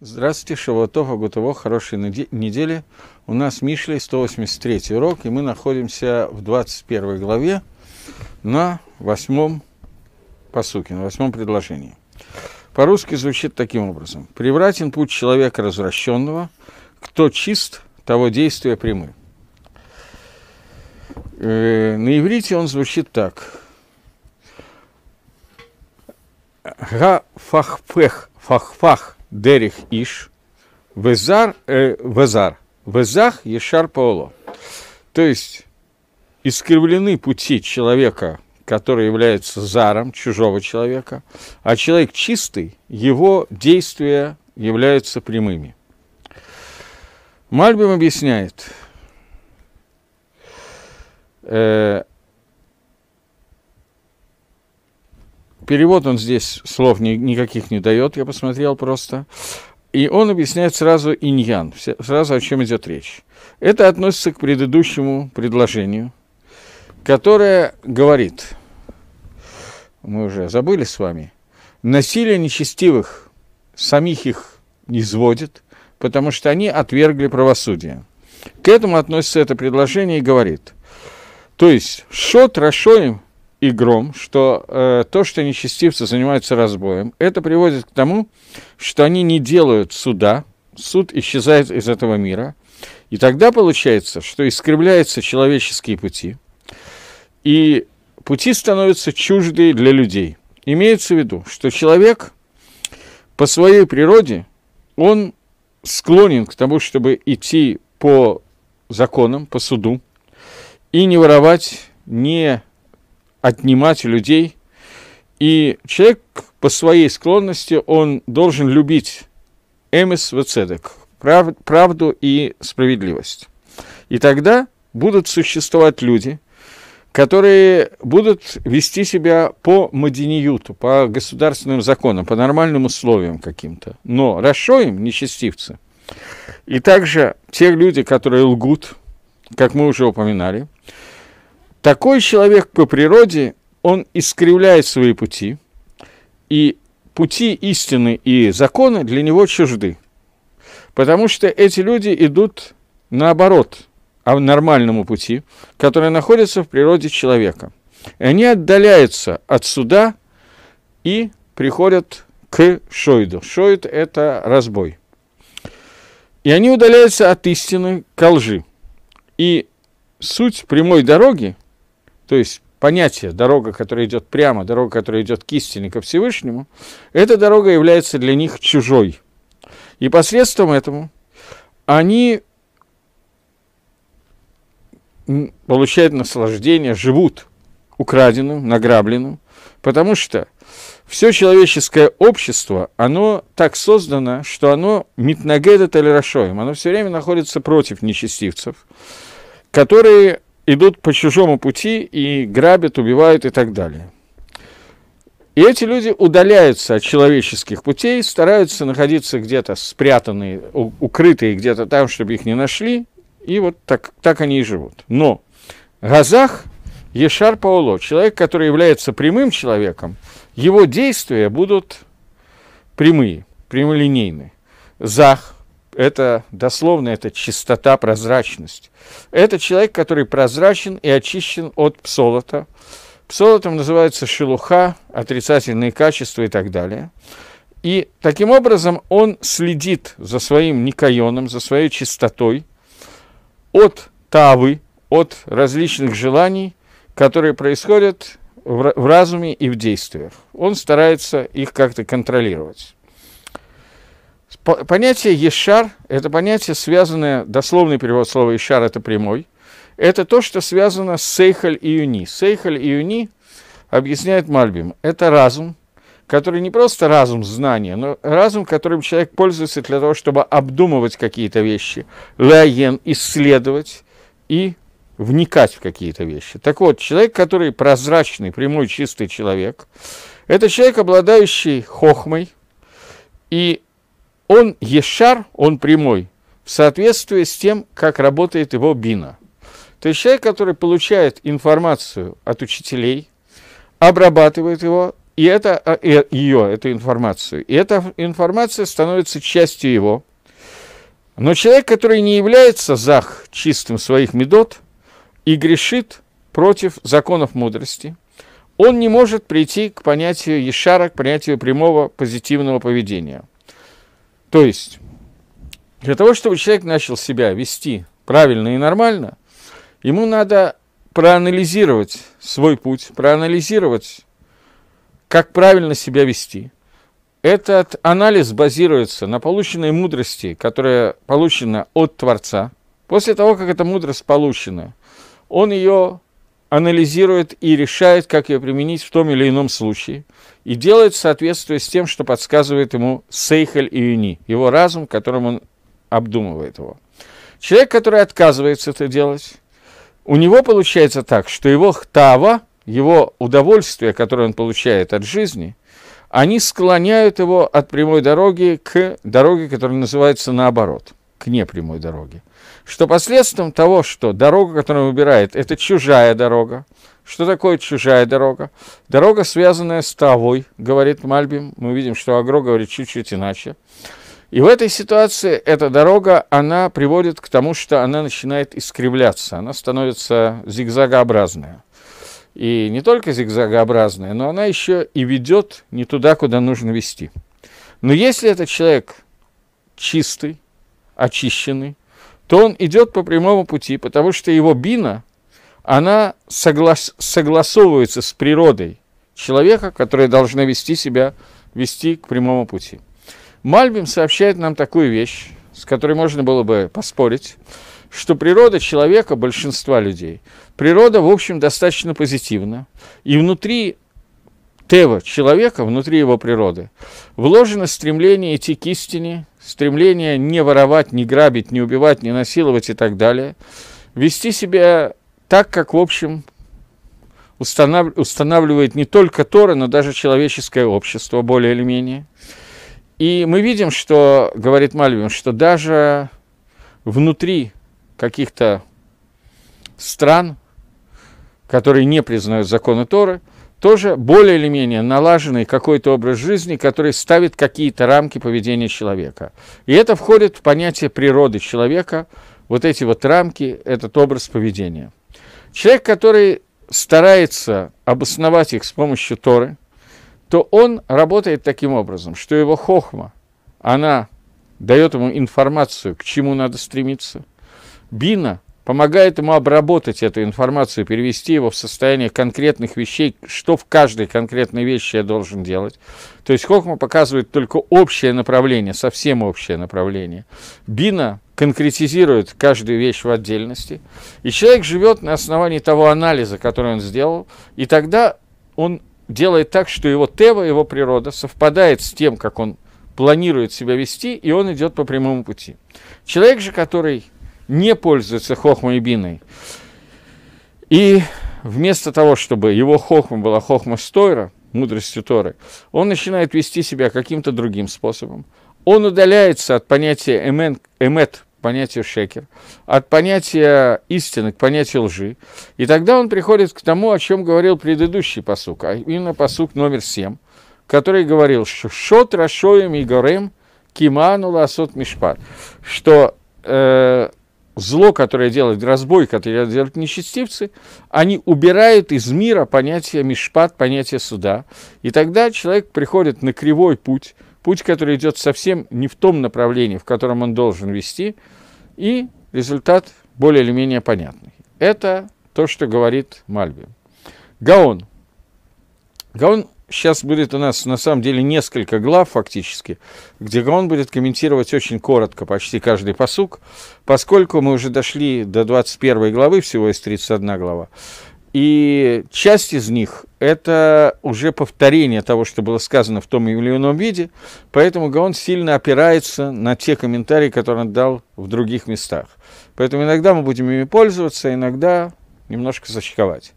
Здравствуйте, Шавуатова, Гутово, хорошей недели. У нас Мишлей 183 урок, и мы находимся в 21 главе на восьмом посуке, на восьмом предложении. По-русски звучит таким образом. «Превратен путь человека развращенного, кто чист, того действия прямы». Э, на иврите он звучит так. Га фах пех фах фах Дерих Иш, Везар, э, Везар, Везах Ешар Паоло. То есть искривлены пути человека, который является заром чужого человека, а человек чистый, его действия являются прямыми. Мальбим объясняет, э, перевод он здесь слов ни, никаких не дает, я посмотрел просто. И он объясняет сразу иньян, сразу о чем идет речь. Это относится к предыдущему предложению, которое говорит, мы уже забыли с вами, насилие нечестивых самих их не изводит, потому что они отвергли правосудие. К этому относится это предложение и говорит. То есть, шот рашоем и гром, что э, то, что нечестивцы занимаются разбоем, это приводит к тому, что они не делают суда, суд исчезает из этого мира, и тогда получается, что искривляются человеческие пути, и пути становятся чуждые для людей. Имеется в виду, что человек по своей природе, он склонен к тому, чтобы идти по законам, по суду, и не воровать, не отнимать у людей. И человек по своей склонности, он должен любить эмис вецедек, прав, правду и справедливость. И тогда будут существовать люди, которые будут вести себя по мадиниюту, по государственным законам, по нормальным условиям каким-то. Но расшоим, нечестивцы. И также те люди, которые лгут, как мы уже упоминали, такой человек по природе, он искривляет свои пути, и пути истины и законы для него чужды. Потому что эти люди идут наоборот, а нормальному пути, который находится в природе человека. И они отдаляются от суда и приходят к шойду. Шойд – это разбой. И они удаляются от истины к лжи. И суть прямой дороги – то есть понятие дорога, которая идет прямо, дорога, которая идет к истине, ко Всевышнему, эта дорога является для них чужой. И посредством этому они получают наслаждение, живут украденным, награбленным, потому что все человеческое общество, оно так создано, что оно или талерашоем, оно все время находится против нечестивцев, которые идут по чужому пути и грабят, убивают и так далее. И эти люди удаляются от человеческих путей, стараются находиться где-то спрятанные, укрытые где-то там, чтобы их не нашли, и вот так, так они и живут. Но Газах Ешар Пауло, человек, который является прямым человеком, его действия будут прямые, прямолинейные. Зах, это дословно это чистота, прозрачность. Это человек, который прозрачен и очищен от псолота. Псолотом называется шелуха, отрицательные качества и так далее. И таким образом он следит за своим никайоном, за своей чистотой от тавы, от различных желаний, которые происходят в разуме и в действиях. Он старается их как-то контролировать. Понятие «ешар» – это понятие, связанное, дословный перевод слова «ешар» – это прямой. Это то, что связано с «сейхаль» и «юни». «Сейхаль» и «юни» объясняет Мальбим. Это разум, который не просто разум знания, но разум, которым человек пользуется для того, чтобы обдумывать какие-то вещи, лаен, исследовать и вникать в какие-то вещи. Так вот, человек, который прозрачный, прямой, чистый человек, это человек, обладающий хохмой, и он ешар, он прямой, в соответствии с тем, как работает его бина. То есть человек, который получает информацию от учителей, обрабатывает его, и это, а, и, ее, эту информацию, и эта информация становится частью его. Но человек, который не является зах чистым своих медот и грешит против законов мудрости, он не может прийти к понятию ешара, к понятию прямого позитивного поведения – то есть, для того, чтобы человек начал себя вести правильно и нормально, ему надо проанализировать свой путь, проанализировать, как правильно себя вести. Этот анализ базируется на полученной мудрости, которая получена от Творца. После того, как эта мудрость получена, он ее анализирует и решает, как ее применить в том или ином случае, и делает в соответствии с тем, что подсказывает ему Сейхель и Юни, его разум, которым он обдумывает его. Человек, который отказывается это делать, у него получается так, что его хтава, его удовольствие, которое он получает от жизни, они склоняют его от прямой дороги к дороге, которая называется наоборот – к непрямой дороге. Что последствием того, что дорога, которую он выбирает, это чужая дорога. Что такое чужая дорога? Дорога, связанная с травой, говорит Мальбим. Мы видим, что Агро говорит чуть-чуть иначе. И в этой ситуации эта дорога, она приводит к тому, что она начинает искривляться, она становится зигзагообразная. И не только зигзагообразная, но она еще и ведет не туда, куда нужно вести. Но если этот человек чистый, очищенный, то он идет по прямому пути, потому что его бина, она соглас, согласовывается с природой человека, которая должны вести себя, вести к прямому пути. Мальбим сообщает нам такую вещь, с которой можно было бы поспорить, что природа человека, большинства людей, природа, в общем, достаточно позитивна. И внутри Тева, человека, внутри его природы, вложено стремление идти к истине, стремление не воровать, не грабить, не убивать, не насиловать и так далее, вести себя так, как, в общем, устанавливает не только Тора, но даже человеческое общество, более или менее. И мы видим, что, говорит Мальвин, что даже внутри каких-то стран, которые не признают законы Торы, тоже более или менее налаженный какой-то образ жизни, который ставит какие-то рамки поведения человека. И это входит в понятие природы человека, вот эти вот рамки, этот образ поведения. Человек, который старается обосновать их с помощью Торы, то он работает таким образом, что его хохма, она дает ему информацию, к чему надо стремиться. Бина помогает ему обработать эту информацию, перевести его в состояние конкретных вещей, что в каждой конкретной вещи я должен делать. То есть Хохма показывает только общее направление, совсем общее направление. Бина конкретизирует каждую вещь в отдельности. И человек живет на основании того анализа, который он сделал, и тогда он делает так, что его тева, его природа совпадает с тем, как он планирует себя вести, и он идет по прямому пути. Человек же, который не пользуется хохмой и биной. И вместо того, чтобы его хохма была хохма стойра, мудростью Торы, он начинает вести себя каким-то другим способом. Он удаляется от понятия эмен, эмет, понятия шекер, от понятия истины к понятию лжи. И тогда он приходит к тому, о чем говорил предыдущий посук, а именно посук номер 7, который говорил, что шот рашоем и горем киману ласот мишпат, что э, зло, которое делает разбой, которое делают нечестивцы, они убирают из мира понятие мишпат, понятие суда. И тогда человек приходит на кривой путь, путь, который идет совсем не в том направлении, в котором он должен вести, и результат более или менее понятный. Это то, что говорит Мальби. Гаон. Гаон Сейчас будет у нас на самом деле несколько глав фактически, где он будет комментировать очень коротко почти каждый посук, поскольку мы уже дошли до 21 главы, всего есть 31 глава. И часть из них – это уже повторение того, что было сказано в том или ином виде, поэтому Гаон сильно опирается на те комментарии, которые он дал в других местах. Поэтому иногда мы будем ими пользоваться, иногда немножко зачековать.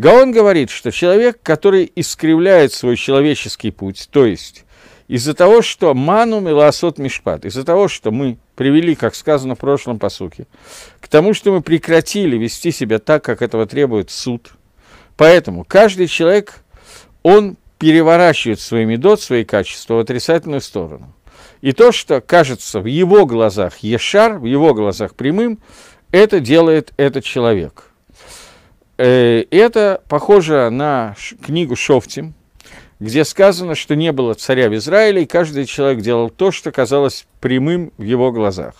Гаон говорит, что человек, который искривляет свой человеческий путь, то есть из-за того, что манум и милосот мишпат, из-за того, что мы привели, как сказано в прошлом посуке, к тому, что мы прекратили вести себя так, как этого требует суд. Поэтому каждый человек, он переворачивает свои медот, свои качества в отрицательную сторону. И то, что кажется в его глазах ешар, в его глазах прямым, это делает этот человек – Э, это похоже на книгу Шофтим, где сказано, что не было царя в Израиле, и каждый человек делал то, что казалось прямым в его глазах.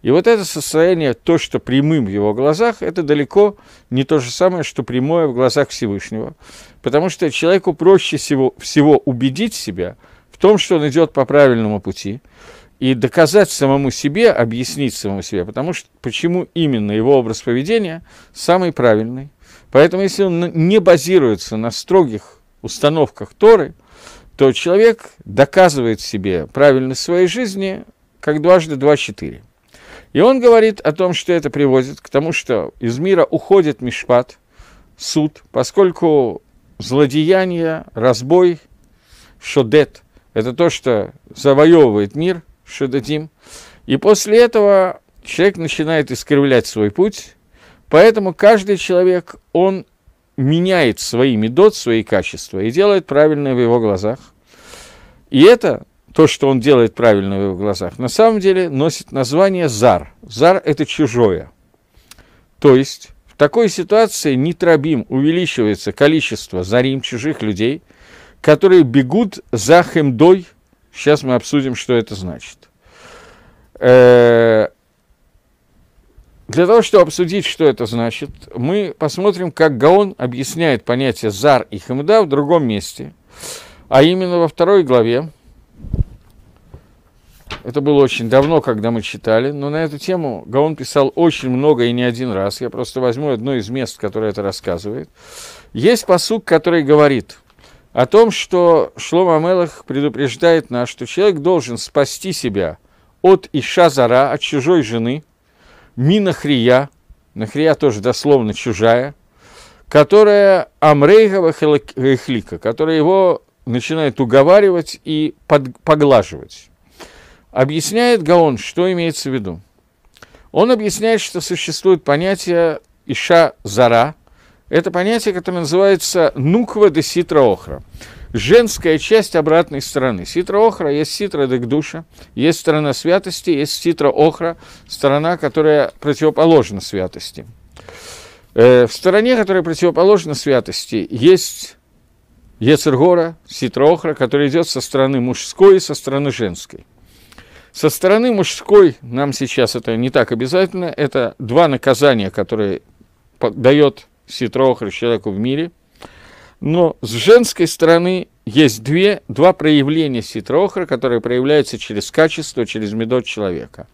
И вот это состояние, то, что прямым в его глазах, это далеко не то же самое, что прямое в глазах Всевышнего. Потому что человеку проще всего, всего убедить себя в том, что он идет по правильному пути, и доказать самому себе, объяснить самому себе, потому что почему именно его образ поведения самый правильный – Поэтому если он не базируется на строгих установках Торы, то человек доказывает себе правильность своей жизни как дважды два четыре. И он говорит о том, что это приводит к тому, что из мира уходит мишпат, суд, поскольку злодеяние, разбой, шодет – это то, что завоевывает мир, шодетим. И после этого человек начинает искривлять свой путь, Поэтому каждый человек, он меняет свои медот, свои качества и делает правильное в его глазах. И это, то, что он делает правильно в его глазах, на самом деле носит название зар. Зар – это чужое. То есть в такой ситуации нитрабим увеличивается количество зарим чужих людей, которые бегут за хемдой. Сейчас мы обсудим, что это значит э, для того, чтобы обсудить, что это значит, мы посмотрим, как Гаон объясняет понятие «зар» и «хамда» в другом месте, а именно во второй главе. Это было очень давно, когда мы читали, но на эту тему Гаон писал очень много и не один раз. Я просто возьму одно из мест, которое это рассказывает. Есть посук, который говорит о том, что Шлома Мелах предупреждает нас, что человек должен спасти себя от Ишазара, от чужой жены – Минахрия, Нахрия тоже дословно чужая, которая Амрейгова Хехлика, которая его начинает уговаривать и под, поглаживать. Объясняет Гаон, что имеется в виду. Он объясняет, что существует понятие Иша Зара. Это понятие, которое называется нуква де ситра охра женская часть обратной стороны. Ситра Охра есть ситра Дегдуша, есть сторона святости, есть ситра Охра, сторона, которая противоположна святости. Э, в стороне, которая противоположна святости, есть Ецергора, ситра Охра, которая идет со стороны мужской и со стороны женской. Со стороны мужской нам сейчас это не так обязательно. Это два наказания, которые дает ситра Охра человеку в мире – но с женской стороны есть две, два проявления ситроохра, которые проявляются через качество, через медот человека.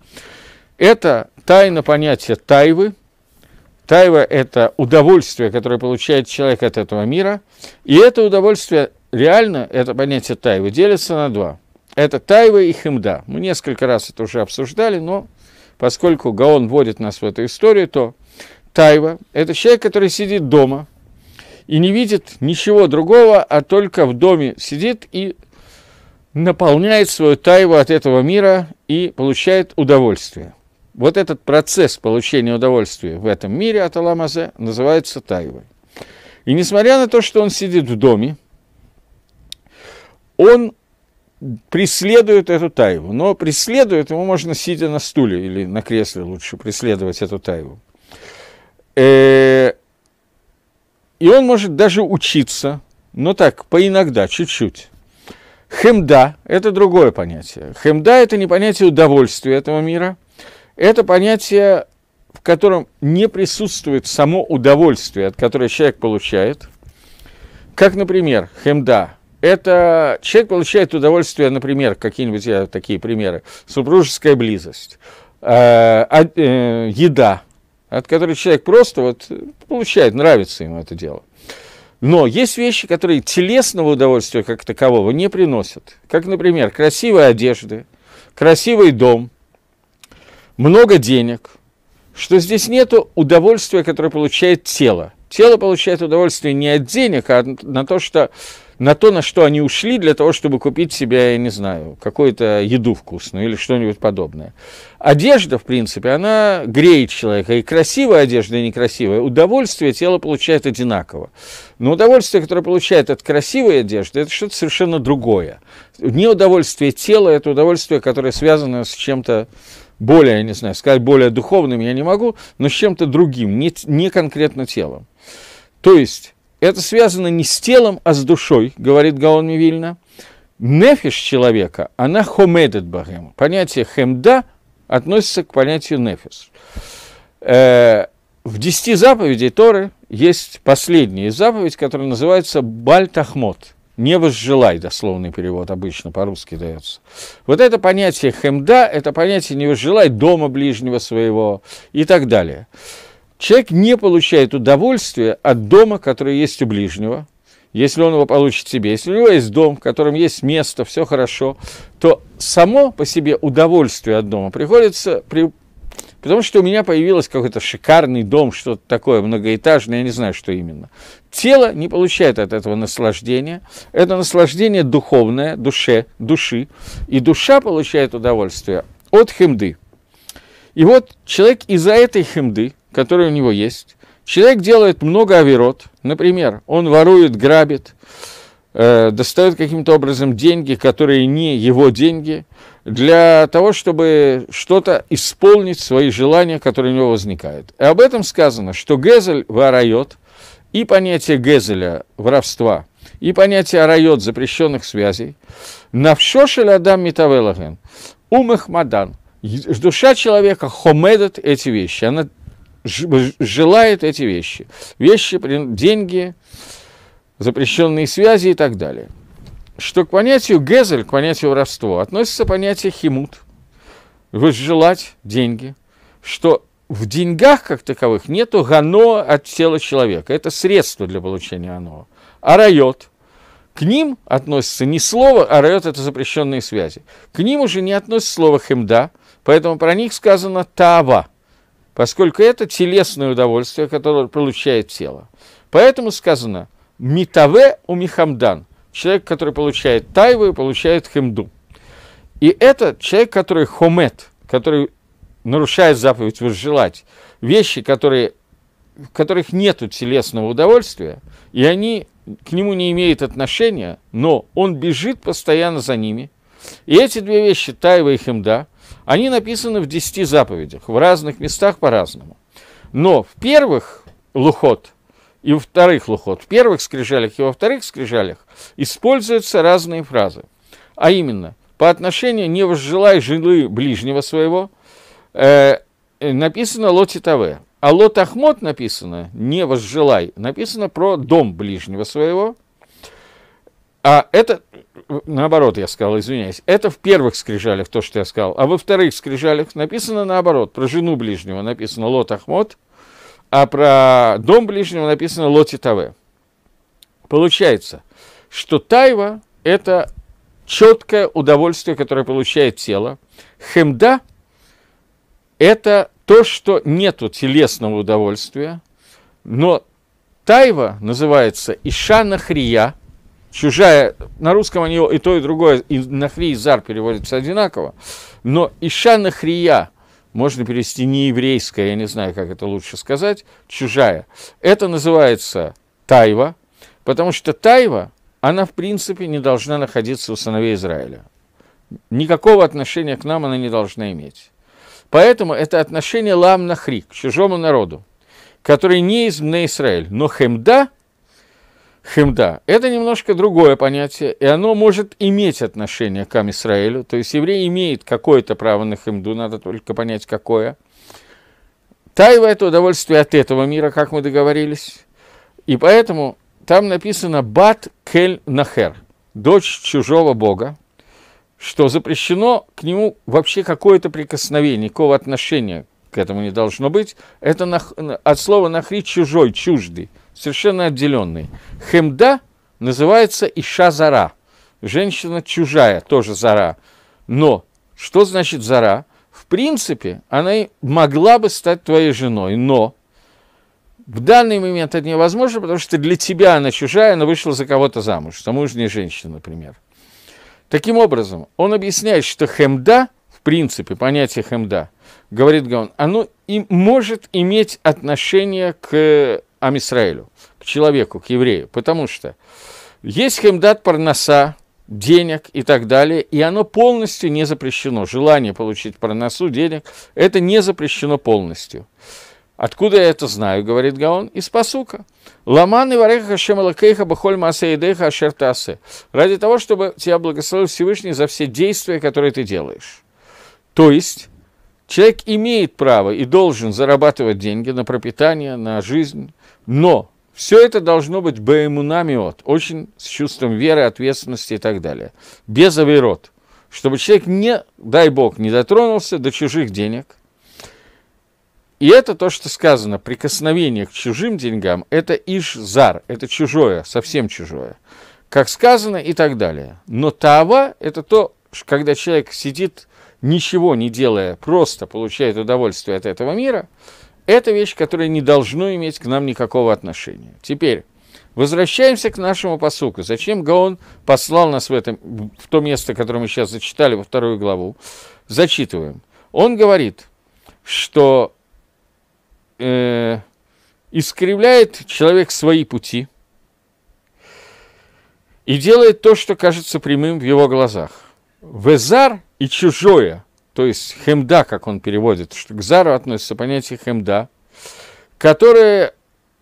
Это тайна понятия тайвы. Тайва – это удовольствие, которое получает человек от этого мира. И это удовольствие реально, это понятие тайвы, делится на два. Это тайва и химда. Мы несколько раз это уже обсуждали, но поскольку Гаон вводит нас в эту историю, то тайва – это человек, который сидит дома – и не видит ничего другого, а только в доме сидит и наполняет свою тайву от этого мира и получает удовольствие. Вот этот процесс получения удовольствия в этом мире от Аламазе называется тайвой. И несмотря на то, что он сидит в доме, он преследует эту тайву. Но преследует его можно сидя на стуле или на кресле лучше преследовать эту тайву. Э -э и он может даже учиться, но так, поиногда, чуть-чуть. Хемда – это другое понятие. Хемда – это не понятие удовольствия этого мира. Это понятие, в котором не присутствует само удовольствие, от которого человек получает. Как, например, хемда – это человек получает удовольствие, например, какие-нибудь такие примеры, супружеская близость, э, а, э, еда – от которых человек просто вот э, получает, нравится ему это дело. Но есть вещи, которые телесного удовольствия как такового не приносят. Как, например, красивая одежда, красивый дом, много денег. Что здесь нет удовольствия, которое получает тело. Тело получает удовольствие не от денег, а на то, что на то, на что они ушли для того, чтобы купить себе, я не знаю, какую-то еду вкусную или что-нибудь подобное. Одежда, в принципе, она греет человека. И красивая одежда, и некрасивая. Удовольствие тело получает одинаково. Но удовольствие, которое получает от красивой одежды, это что-то совершенно другое. не удовольствие тела – это удовольствие, которое связано с чем-то более, я не знаю, сказать более духовным я не могу, но с чем-то другим, не, не конкретно телом. То есть это связано не с телом, а с душой, говорит Гаон Мивильна. Нефиш человека, она хомедет богем. Понятие хемда относится к понятию нефиш. Э, в десяти заповедей Торы есть последняя заповедь, которая называется бальтахмот, Не возжелай, дословный перевод обычно по-русски дается. Вот это понятие хемда, это понятие не возжелай дома ближнего своего и так далее. Человек не получает удовольствия от дома, который есть у ближнего, если он его получит себе. Если у него есть дом, в котором есть место, все хорошо, то само по себе удовольствие от дома приходится при... Потому что у меня появился какой-то шикарный дом, что-то такое многоэтажное, я не знаю, что именно. Тело не получает от этого наслаждения. Это наслаждение духовное, душе, души. И душа получает удовольствие от химды. И вот человек из-за этой химды, которые у него есть. Человек делает много авирот, например, он ворует, грабит, э, достает каким-то образом деньги, которые не его деньги, для того, чтобы что-то исполнить, свои желания, которые у него возникают. И об этом сказано, что Гезель ворает, и понятие Гезеля воровства, и понятие райот запрещенных связей, навшошель адам митавелаген, ум их душа человека хомедет эти вещи, она желает эти вещи. Вещи, деньги, запрещенные связи и так далее. Что к понятию гезель, к понятию воровство, относится понятие химут, возжелать деньги, что в деньгах как таковых нету гано от тела человека. Это средство для получения оно. А райот – к ним относится не слово, а райот – это запрещенные связи. К ним уже не относится слово химда, поэтому про них сказано тава поскольку это телесное удовольствие, которое получает тело. Поэтому сказано «митаве у михамдан» – человек, который получает тайву и получает химду. И это человек, который хомет, который нарушает заповедь возжелать. Вещи, которые, в которых нет телесного удовольствия, и они к нему не имеют отношения, но он бежит постоянно за ними. И эти две вещи, тайва и химда – они написаны в десяти заповедях, в разных местах по-разному. Но в первых лухот и во вторых лухот, в первых скрижалях и во вторых скрижалях используются разные фразы. А именно, по отношению «не возжелай жилы ближнего своего» э, написано «лотитаве». А Лот Ахмот написано «не возжелай», написано про дом ближнего своего – а это, наоборот, я сказал, извиняюсь, это в первых скрижалях то, что я сказал, а во вторых скрижалях написано наоборот, про жену ближнего написано Лот Ахмот, а про дом ближнего написано Лот Таве. Получается, что Тайва – это четкое удовольствие, которое получает тело. Хемда – это то, что нету телесного удовольствия, но Тайва называется Ишана Хрия – чужая, на русском они и то, и другое, и нахри, и зар переводится одинаково, но ища нахрия, можно перевести не еврейская, я не знаю, как это лучше сказать, чужая. Это называется тайва, потому что тайва, она в принципе не должна находиться у сыновей Израиля. Никакого отношения к нам она не должна иметь. Поэтому это отношение лам нахри, к чужому народу, который не из Израиль, но хемда – Хемда. Это немножко другое понятие, и оно может иметь отношение к Амисраэлю, то есть еврей имеет какое-то право на хемду, надо только понять, какое. Тайва – это удовольствие от этого мира, как мы договорились. И поэтому там написано «бат кель нахер» – «дочь чужого бога», что запрещено к нему вообще какое-то прикосновение, никакого отношения к этому не должно быть. Это от слова «нахри» – «чужой», «чуждый» совершенно отделенный. Хемда называется Иша Зара. Женщина чужая, тоже Зара. Но что значит Зара? В принципе, она могла бы стать твоей женой, но в данный момент это невозможно, потому что для тебя она чужая, она вышла за кого-то замуж, замужняя женщина, например. Таким образом, он объясняет, что хемда, в принципе, понятие хемда, говорит Гаон, оно и может иметь отношение к Амисраилю, к человеку, к еврею, потому что есть хемдат парноса, денег и так далее, и оно полностью не запрещено. Желание получить парносу денег, это не запрещено полностью. Откуда я это знаю, говорит Гаон? Из посука. Ламан и вареха хашем лакейха бахоль масаидеха ашертасе. Ради того, чтобы тебя благословил Всевышний за все действия, которые ты делаешь. То есть, человек имеет право и должен зарабатывать деньги на пропитание, на жизнь, но все это должно быть баэмунамиот, очень с чувством веры, ответственности и так далее. Без авирот. Чтобы человек не, дай бог, не дотронулся до чужих денег. И это то, что сказано, прикосновение к чужим деньгам, это ишзар, это чужое, совсем чужое. Как сказано и так далее. Но тава – это то, когда человек сидит, ничего не делая, просто получает удовольствие от этого мира – это вещь, которая не должна иметь к нам никакого отношения. Теперь, Возвращаемся к нашему посуку. Зачем Гаон послал нас в, этом, в то место, которое мы сейчас зачитали во вторую главу? Зачитываем. Он говорит, что э, искривляет человек свои пути и делает то, что кажется прямым в его глазах. Везар и чужое то есть хемда, как он переводит, что к зару относится понятие хемда, которое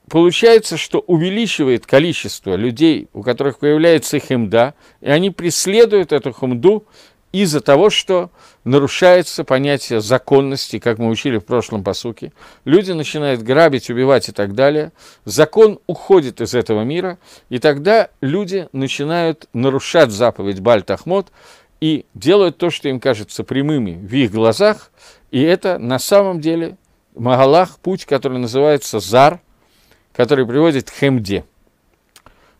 получается, что увеличивает количество людей, у которых появляется хемда, и они преследуют эту хемду из-за того, что нарушается понятие законности, как мы учили в прошлом посуке. Люди начинают грабить, убивать и так далее. Закон уходит из этого мира, и тогда люди начинают нарушать заповедь баль и делают то, что им кажется прямыми в их глазах, и это на самом деле Магалах, путь, который называется Зар, который приводит к Хемде.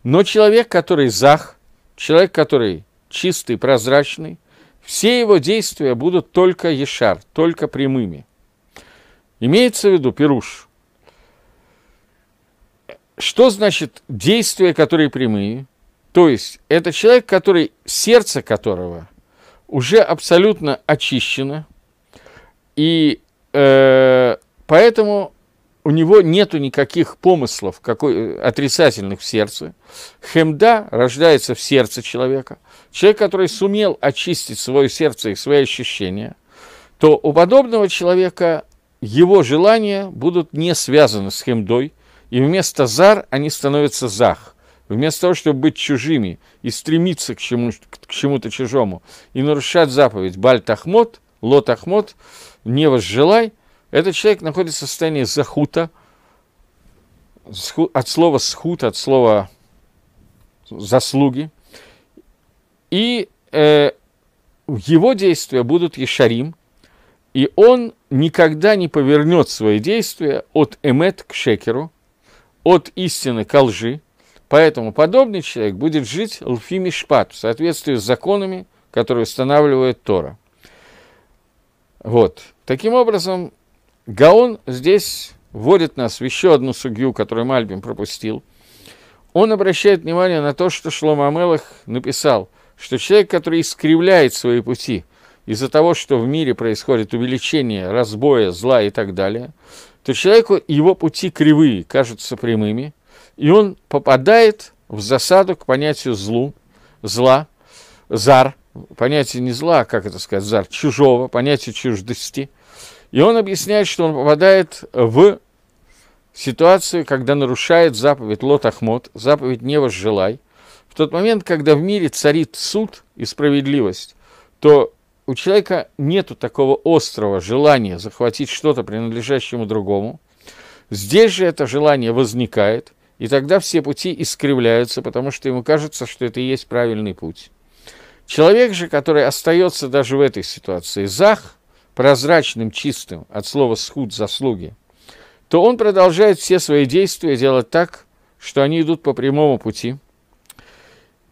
Но человек, который Зах, человек, который чистый, прозрачный, все его действия будут только Ешар, только прямыми. Имеется в виду Пируш. Что значит действия, которые прямые – то есть это человек, который, сердце которого уже абсолютно очищено, и э, поэтому у него нет никаких помыслов какой, отрицательных в сердце. Хемда рождается в сердце человека. Человек, который сумел очистить свое сердце и свои ощущения, то у подобного человека его желания будут не связаны с хемдой, и вместо зар они становятся зах. Вместо того, чтобы быть чужими и стремиться к, чему, к чему-то чужому и нарушать заповедь Баль Тахмот, Лот Ахмот, не возжелай, этот человек находится в состоянии захута, от слова схут, от слова заслуги. И э, его действия будут ешарим, и он никогда не повернет свои действия от эмет к шекеру, от истины к лжи, Поэтому подобный человек будет жить лфими шпат в соответствии с законами, которые устанавливает Тора. Вот. Таким образом, Гаон здесь вводит нас в еще одну судью, которую Мальбим пропустил. Он обращает внимание на то, что Шлома Амелах написал, что человек, который искривляет свои пути из-за того, что в мире происходит увеличение разбоя, зла и так далее, то человеку его пути кривые, кажутся прямыми – и он попадает в засаду к понятию злу, зла, зар, понятие не зла, а как это сказать, зар, чужого, понятие чуждости. И он объясняет, что он попадает в ситуацию, когда нарушает заповедь Лот Ахмот, заповедь «Не возжелай». В тот момент, когда в мире царит суд и справедливость, то у человека нету такого острого желания захватить что-то, принадлежащему другому. Здесь же это желание возникает, и тогда все пути искривляются, потому что ему кажется, что это и есть правильный путь. Человек же, который остается даже в этой ситуации зах, прозрачным, чистым, от слова «схуд» – заслуги, то он продолжает все свои действия делать так, что они идут по прямому пути.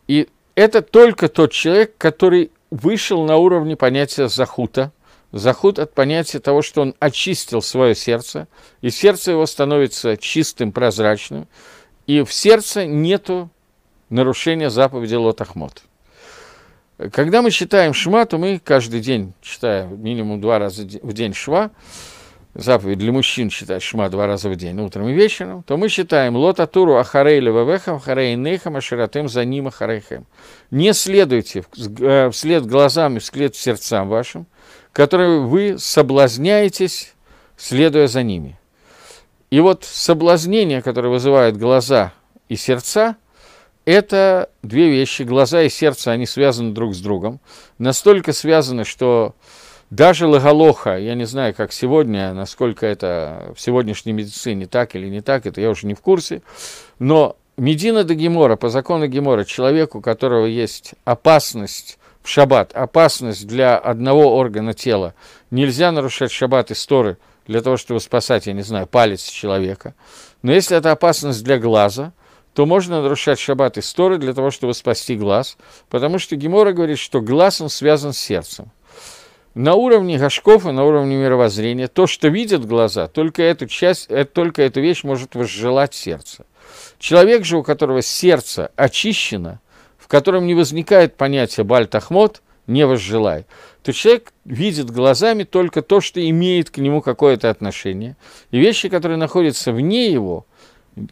И это только тот человек, который вышел на уровне понятия захута, Заход от понятия того, что он очистил свое сердце, и сердце его становится чистым, прозрачным, и в сердце нету нарушения заповеди Лотахмот. Когда мы читаем Шма, то мы каждый день, читая минимум два раза в день Шва, заповедь для мужчин читать Шма два раза в день, утром и вечером, то мы читаем Лотатуру Ахарей Левевехам, Ахарей Нейхам, Аширатым за ним Ахарейхем. Не следуйте э, вслед глазами, вслед сердцам вашим, которые вы соблазняетесь, следуя за ними. И вот соблазнение, которое вызывает глаза и сердца, это две вещи. Глаза и сердце, они связаны друг с другом. Настолько связаны, что даже логолоха, я не знаю, как сегодня, насколько это в сегодняшней медицине так или не так, это я уже не в курсе, но Медина де Гемора, по закону Гемора, человеку, у которого есть опасность шаббат, опасность для одного органа тела. Нельзя нарушать шаббат и сторы для того, чтобы спасать, я не знаю, палец человека. Но если это опасность для глаза, то можно нарушать шаббат и сторы для того, чтобы спасти глаз, потому что Гемора говорит, что глаз, он связан с сердцем. На уровне Гашков и на уровне мировоззрения то, что видят глаза, только эту, часть, э, только эту вещь может возжелать сердце. Человек же, у которого сердце очищено – в котором не возникает понятия баль «не возжелай», то человек видит глазами только то, что имеет к нему какое-то отношение. И вещи, которые находятся вне его,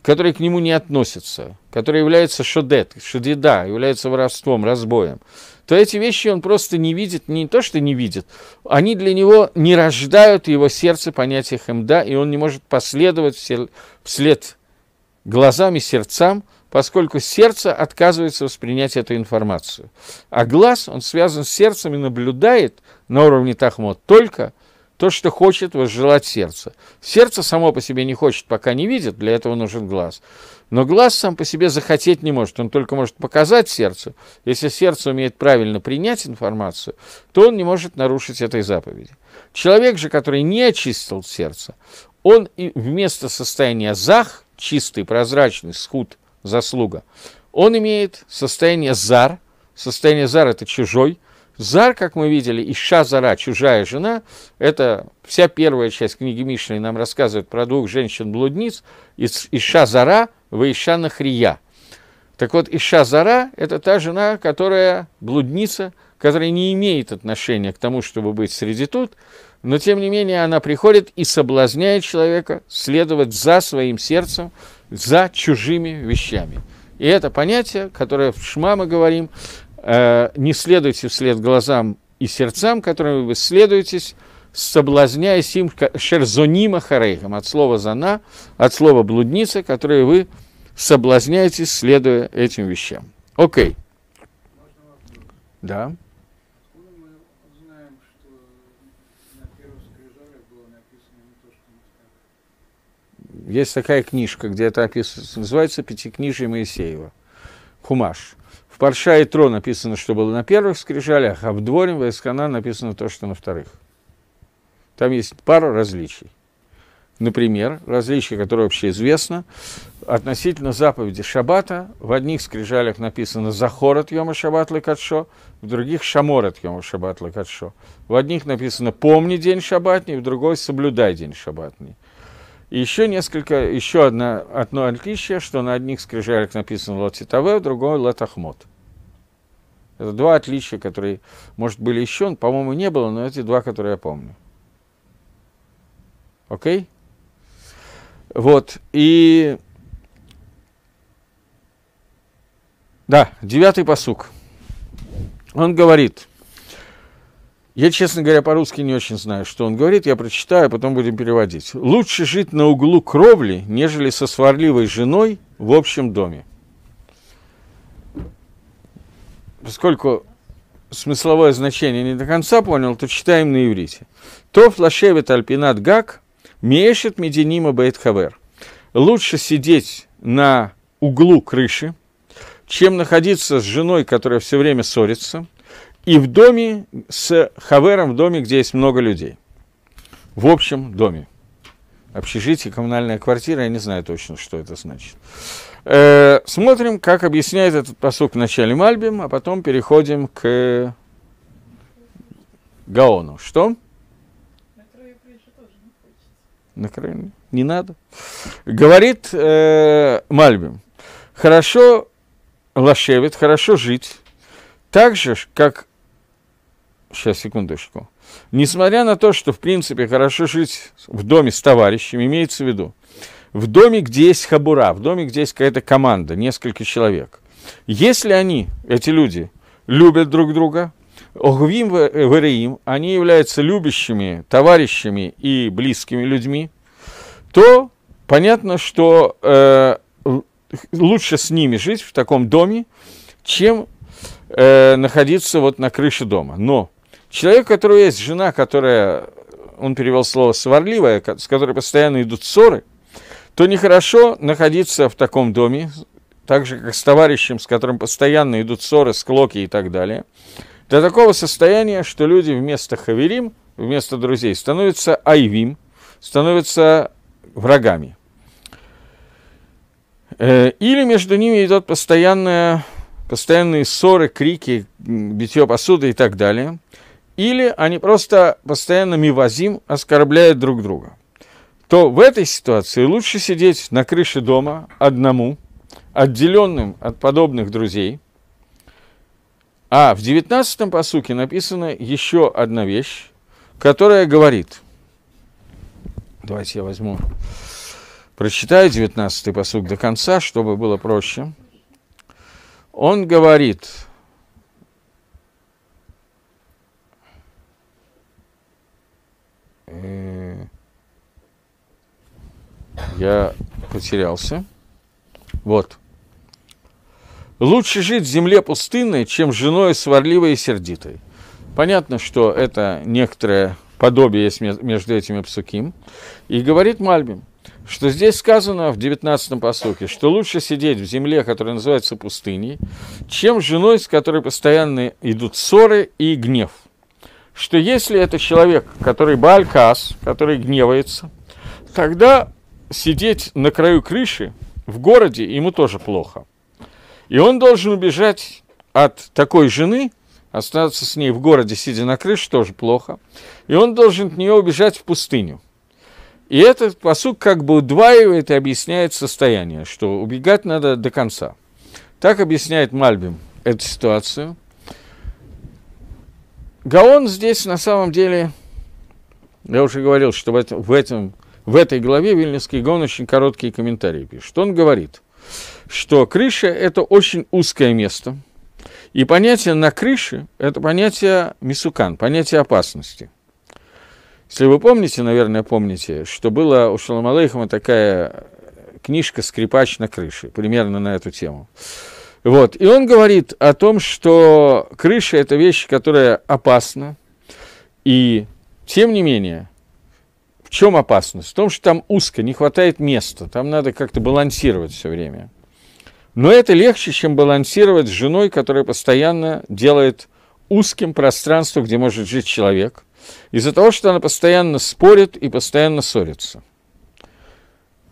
которые к нему не относятся, которые являются шодет, шодеда, являются воровством, разбоем, то эти вещи он просто не видит, не то, что не видит, они для него не рождают его сердце понятия хэмда, и он не может последовать вслед глазами, сердцам поскольку сердце отказывается воспринять эту информацию. А глаз, он связан с сердцем и наблюдает на уровне Тахмот только то, что хочет возжелать сердце. Сердце само по себе не хочет, пока не видит, для этого нужен глаз. Но глаз сам по себе захотеть не может, он только может показать сердцу. Если сердце умеет правильно принять информацию, то он не может нарушить этой заповеди. Человек же, который не очистил сердце, он вместо состояния зах, чистый, прозрачный, схуд, заслуга. Он имеет состояние зар. Состояние зар – это чужой. Зар, как мы видели, Иша Зара, чужая жена, это вся первая часть книги Мишны нам рассказывает про двух женщин-блудниц, Иша Зара, Ваиша Нахрия. Так вот, Иша Зара – это та жена, которая блудница, которая не имеет отношения к тому, чтобы быть среди тут, но тем не менее она приходит и соблазняет человека следовать за своим сердцем, за чужими вещами. И это понятие, которое в Шма мы говорим, э, не следуйте вслед глазам и сердцам, которыми вы следуетесь, соблазняясь им шерзонима харейхом, от слова «зана», от слова «блудница», которые вы соблазняетесь, следуя этим вещам. Окей. Okay. Да. Есть такая книжка, где это описывается, называется «Пятикнижие Моисеева», «Хумаш». В Парша и Тро написано, что было на первых скрижалях, а в Дворе Вайскана написано то, что на вторых. Там есть пара различий. Например, различие, которое вообще известно, относительно заповеди Шаббата, в одних скрижалях написано «Захорот Йома Шаббат Лакатшо», в других «Шаморот Йома Шаббат Лакатшо». В одних написано «Помни день шаббатний», в другой «Соблюдай день шаббатный». И еще несколько, еще одно, одно отличие, что на одних скрижалях написано Лотитаве, в другом Лотахмот. Это два отличия, которые, может, были еще, по-моему, не было, но эти два, которые я помню. Окей? Okay? Вот, и... Да, девятый посук. Он говорит – я, честно говоря, по-русски не очень знаю, что он говорит. Я прочитаю, а потом будем переводить. «Лучше жить на углу кровли, нежели со сварливой женой в общем доме». Поскольку смысловое значение не до конца понял, то читаем на иврите. То лашевет альпинат гак, мешет мединима бейтхавер». Лучше сидеть на углу крыши, чем находиться с женой, которая все время ссорится – и в доме с хавером, в доме, где есть много людей. В общем доме. Общежитие, коммунальная квартира, я не знаю точно, что это значит. Э, смотрим, как объясняет этот посук в начале Мальбим, а потом переходим к Гаону. Что? На краю не надо. Говорит э, Мальбим, хорошо лошевит, хорошо жить, так же, как Сейчас, секундочку. Несмотря на то, что, в принципе, хорошо жить в доме с товарищем, имеется в виду, в доме, где есть хабура, в доме, где есть какая-то команда, несколько человек. Если они, эти люди, любят друг друга, Огвим Вереим, э, они являются любящими товарищами и близкими людьми, то понятно, что э, лучше с ними жить в таком доме, чем э, находиться вот на крыше дома. Но Человек, у которого есть жена, которая, он перевел слово сварливая, с которой постоянно идут ссоры, то нехорошо находиться в таком доме, так же, как с товарищем, с которым постоянно идут ссоры, склоки и так далее, до такого состояния, что люди вместо хаверим, вместо друзей, становятся айвим, становятся врагами. Э, или между ними идут постоянная, постоянные ссоры, крики, битье посуды и так далее – или они просто постоянно мивазим оскорбляют друг друга, то в этой ситуации лучше сидеть на крыше дома одному, отделенным от подобных друзей. А в 19-м посуке написана еще одна вещь, которая говорит, давайте я возьму, прочитаю 19-й посук до конца, чтобы было проще. Он говорит, Э, я потерялся. Вот. Лучше жить в земле пустынной, чем женой сварливой и сердитой. Понятно, что это некоторое подобие есть между этими псуким. И говорит Мальбим, что здесь сказано в 19-м посуке, что лучше сидеть в земле, которая называется пустыней, чем женой, с которой постоянно идут ссоры и гнев что если это человек, который балькас, который гневается, тогда сидеть на краю крыши в городе ему тоже плохо. И он должен убежать от такой жены, остаться с ней в городе, сидя на крыше, тоже плохо. И он должен от нее убежать в пустыню. И этот посук как бы удваивает и объясняет состояние, что убегать надо до конца. Так объясняет Мальбим эту ситуацию – Гаон здесь на самом деле, я уже говорил, что в, этом, в, этом, в этой главе Вильнинский Гаон очень короткие комментарии пишет. Он говорит, что крыша – это очень узкое место, и понятие «на крыше» – это понятие «мисукан», понятие опасности. Если вы помните, наверное, помните, что была у Шаламалейхама такая книжка «Скрипач на крыше», примерно на эту тему. Вот. И он говорит о том, что крыша – это вещь, которая опасна. И тем не менее, в чем опасность? В том, что там узко, не хватает места, там надо как-то балансировать все время. Но это легче, чем балансировать с женой, которая постоянно делает узким пространство, где может жить человек, из-за того, что она постоянно спорит и постоянно ссорится.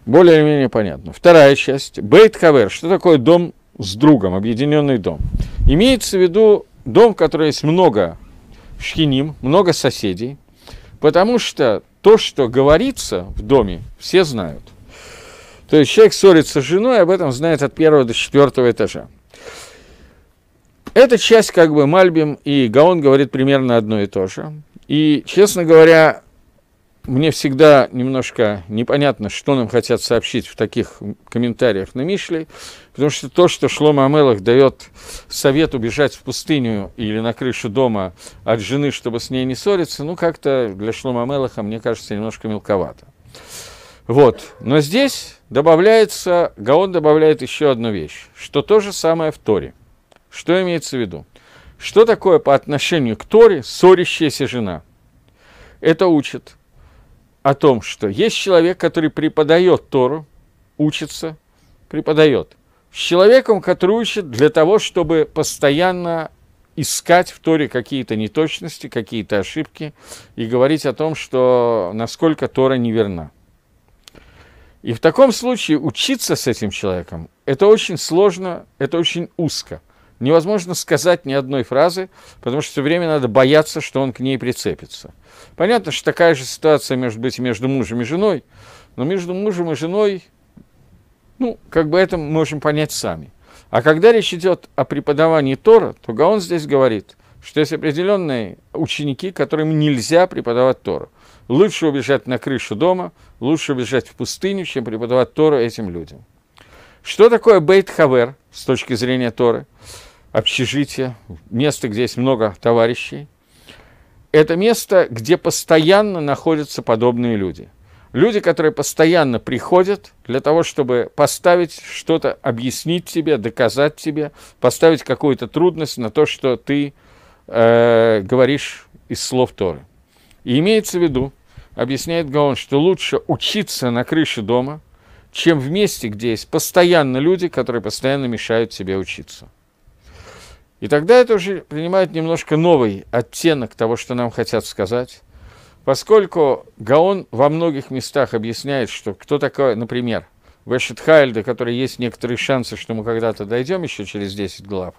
Более или менее понятно. Вторая часть. Бейт Кавер. Что такое дом с другом, объединенный дом. Имеется в виду дом, в котором есть много шхиним, много соседей, потому что то, что говорится в доме, все знают. То есть человек ссорится с женой, об этом знает от первого до четвертого этажа. Эта часть, как бы, Мальбим и Гаон говорит примерно одно и то же. И, честно говоря, мне всегда немножко непонятно, что нам хотят сообщить в таких комментариях на Мишле, потому что то, что Шлома Амелах дает совет убежать в пустыню или на крышу дома от жены, чтобы с ней не ссориться, ну, как-то для Шлома Амелаха, мне кажется, немножко мелковато. Вот. Но здесь добавляется, Гаон добавляет еще одну вещь, что то же самое в Торе. Что имеется в виду? Что такое по отношению к Торе ссорящаяся жена? Это учит – о том, что есть человек, который преподает Тору, учится, преподает. С человеком, который учит для того, чтобы постоянно искать в Торе какие-то неточности, какие-то ошибки и говорить о том, что насколько Тора неверна. И в таком случае учиться с этим человеком – это очень сложно, это очень узко – невозможно сказать ни одной фразы, потому что все время надо бояться, что он к ней прицепится. Понятно, что такая же ситуация может быть между мужем и женой, но между мужем и женой, ну, как бы это мы можем понять сами. А когда речь идет о преподавании Тора, то Гаон здесь говорит, что есть определенные ученики, которым нельзя преподавать Тору. Лучше убежать на крышу дома, лучше убежать в пустыню, чем преподавать Тору этим людям. Что такое Бейт Хавер с точки зрения Торы? общежитие, место, где есть много товарищей. Это место, где постоянно находятся подобные люди. Люди, которые постоянно приходят для того, чтобы поставить что-то, объяснить тебе, доказать тебе, поставить какую-то трудность на то, что ты э, говоришь из слов Торы. И имеется в виду, объясняет Гаон, что лучше учиться на крыше дома, чем в месте, где есть постоянно люди, которые постоянно мешают тебе учиться. И тогда это уже принимает немножко новый оттенок того, что нам хотят сказать. Поскольку Гаон во многих местах объясняет, что кто такой, например, в Эшетхайльде, который есть некоторые шансы, что мы когда-то дойдем еще через 10 глав,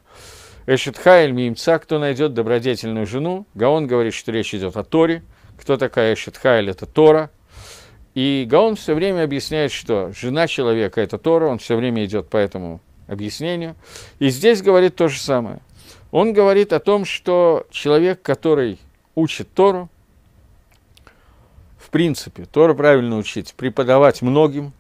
Эшет Хайль Мимца, кто найдет добродетельную жену, Гаон говорит, что речь идет о Торе, кто такая Эшет Хайль, это Тора, и Гаон все время объясняет, что жена человека – это Тора, он все время идет по этому объяснению. И здесь говорит то же самое – он говорит о том, что человек, который учит Тору, в принципе, Тору правильно учить, преподавать многим,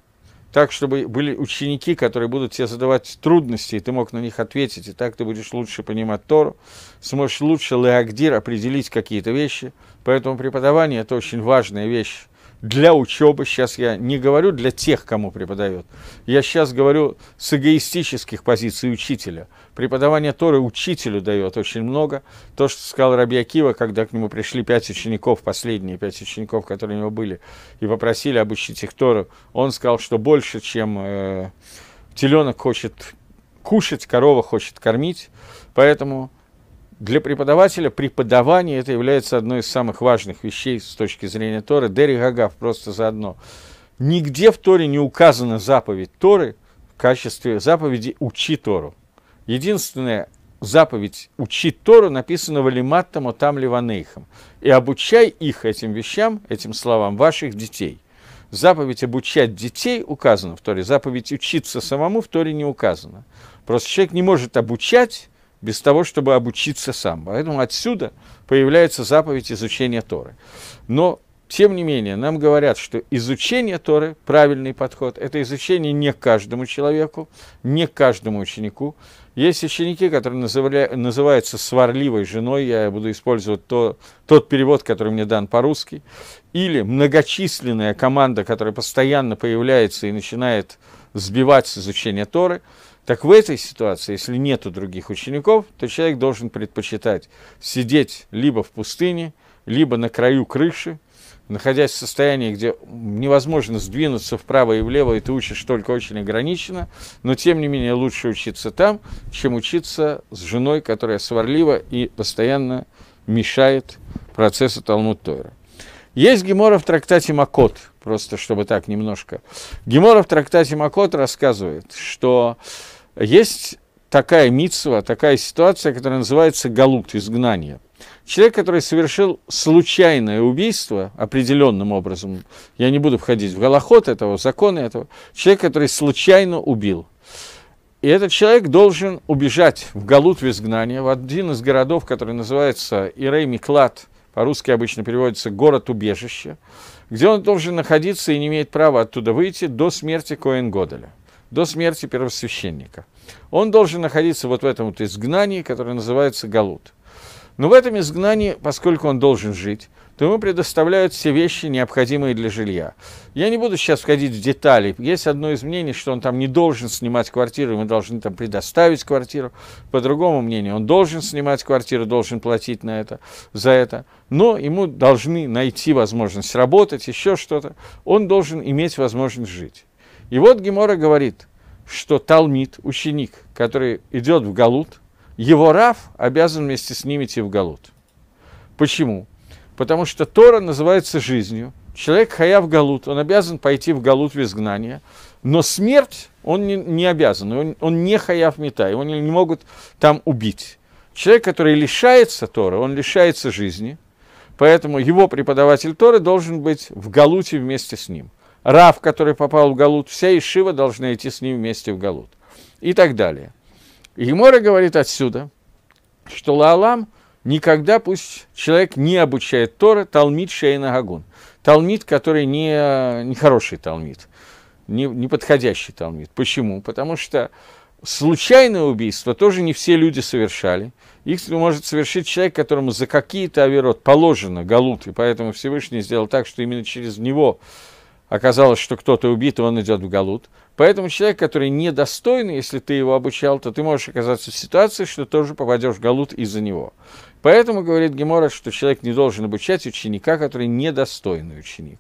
так, чтобы были ученики, которые будут тебе задавать трудности, и ты мог на них ответить, и так ты будешь лучше понимать Тору, сможешь лучше леагдир определить какие-то вещи. Поэтому преподавание – это очень важная вещь для учебы, сейчас я не говорю для тех, кому преподает, я сейчас говорю с эгоистических позиций учителя. Преподавание Торы учителю дает очень много. То, что сказал Раби когда к нему пришли пять учеников, последние пять учеников, которые у него были, и попросили обучить их Тору, он сказал, что больше, чем э, теленок хочет кушать, корова хочет кормить, поэтому для преподавателя преподавание это является одной из самых важных вещей с точки зрения Торы. Дерри Гагав просто заодно. Нигде в Торе не указана заповедь Торы в качестве заповеди «учи Тору». Единственная заповедь «учи Тору» написана в Алиматтам, там Ливанейхам. «И обучай их этим вещам, этим словам, ваших детей». Заповедь обучать детей указана в Торе, заповедь учиться самому в Торе не указана. Просто человек не может обучать без того, чтобы обучиться сам. Поэтому отсюда появляется заповедь изучения Торы. Но, тем не менее, нам говорят, что изучение Торы, правильный подход, это изучение не каждому человеку, не каждому ученику. Есть ученики, которые называли, называются сварливой женой, я буду использовать то, тот перевод, который мне дан по-русски, или многочисленная команда, которая постоянно появляется и начинает сбивать с изучения Торы – так в этой ситуации, если нету других учеников, то человек должен предпочитать сидеть либо в пустыне, либо на краю крыши, находясь в состоянии, где невозможно сдвинуться вправо и влево, и ты учишь только очень ограниченно, но тем не менее лучше учиться там, чем учиться с женой, которая сварлива и постоянно мешает процессу Талмуд Тойра. Есть Гемора в трактате Макот, просто чтобы так немножко. Гемора в трактате Макот рассказывает, что есть такая митсва, такая ситуация, которая называется галут, изгнание. Человек, который совершил случайное убийство определенным образом, я не буду входить в голоход этого, законы этого, человек, который случайно убил. И этот человек должен убежать в Галут в изгнание, в один из городов, который называется Ирей Миклад – по-русски обычно переводится «город-убежище», где он должен находиться и не имеет права оттуда выйти до смерти Коэн Годеля, до смерти первосвященника. Он должен находиться вот в этом вот изгнании, которое называется Галут. Но в этом изгнании, поскольку он должен жить, то ему предоставляют все вещи, необходимые для жилья. Я не буду сейчас входить в детали. Есть одно из мнений, что он там не должен снимать квартиру, мы должны там предоставить квартиру. По другому мнению, он должен снимать квартиру, должен платить на это, за это. Но ему должны найти возможность работать, еще что-то. Он должен иметь возможность жить. И вот Гемора говорит, что Талмит, ученик, который идет в Галут, его Рав обязан вместе с ним идти в Галут. Почему? потому что Тора называется жизнью. Человек хаяв галут, он обязан пойти в галут в изгнание, но смерть он не, не обязан, он, он не хаяв мета, его не, не могут там убить. Человек, который лишается Тора, он лишается жизни, поэтому его преподаватель Торы должен быть в галуте вместе с ним. Рав, который попал в Галут, вся Ишива должна идти с ним вместе в Галут. И так далее. Емора говорит отсюда, что Лаалам – Никогда пусть человек не обучает Тора Талмит Шейна Гагун. Талмит, который не, не хороший Талмит, не, не подходящий Талмит. Почему? Потому что случайное убийство тоже не все люди совершали. Их может совершить человек, которому за какие-то оверот положено галут, и поэтому Всевышний сделал так, что именно через него оказалось, что кто-то убит, и он идет в Галут. Поэтому человек, который недостойный, если ты его обучал, то ты можешь оказаться в ситуации, что тоже попадешь в Галут из-за него. Поэтому говорит Гемора, что человек не должен обучать ученика, который недостойный ученик.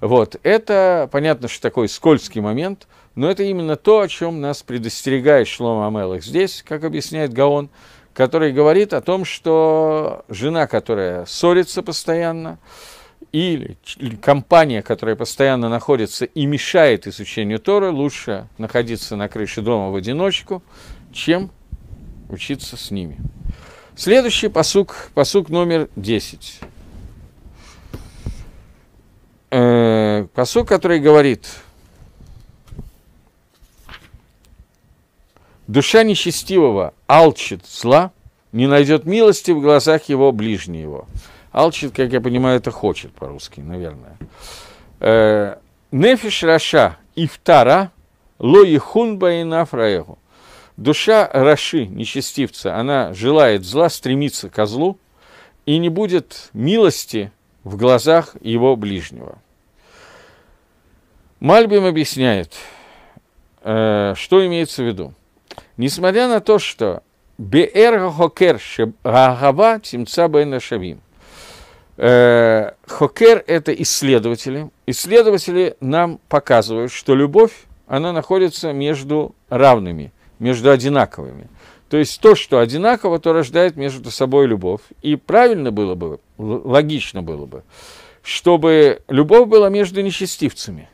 Вот, это, понятно, что такой скользкий момент, но это именно то, о чем нас предостерегает Шлома Амелах здесь, как объясняет Гаон, который говорит о том, что жена, которая ссорится постоянно, или компания, которая постоянно находится и мешает изучению Торы, лучше находиться на крыше дома в одиночку, чем учиться с ними. Следующий посук, посук номер 10. Э, посук, который говорит, душа нечестивого алчит зла, не найдет милости в глазах его ближнего. его. Алчит, как я понимаю, это хочет по-русски, наверное. Э, Нефиш Раша и Лои Хунба и Нафраеху. Душа Раши, нечестивца, она желает зла, стремится ко злу, и не будет милости в глазах его ближнего. Мальбим объясняет, э, что имеется в виду. Несмотря на то, что Беэр Хокер Шагава Тимца Бен Шавим – Э, Хокер – это исследователи. Исследователи нам показывают, что любовь, она находится между равными, между одинаковыми. То есть то, что одинаково, то рождает между собой любовь. И правильно было бы, логично было бы, чтобы любовь была между нечестивцами.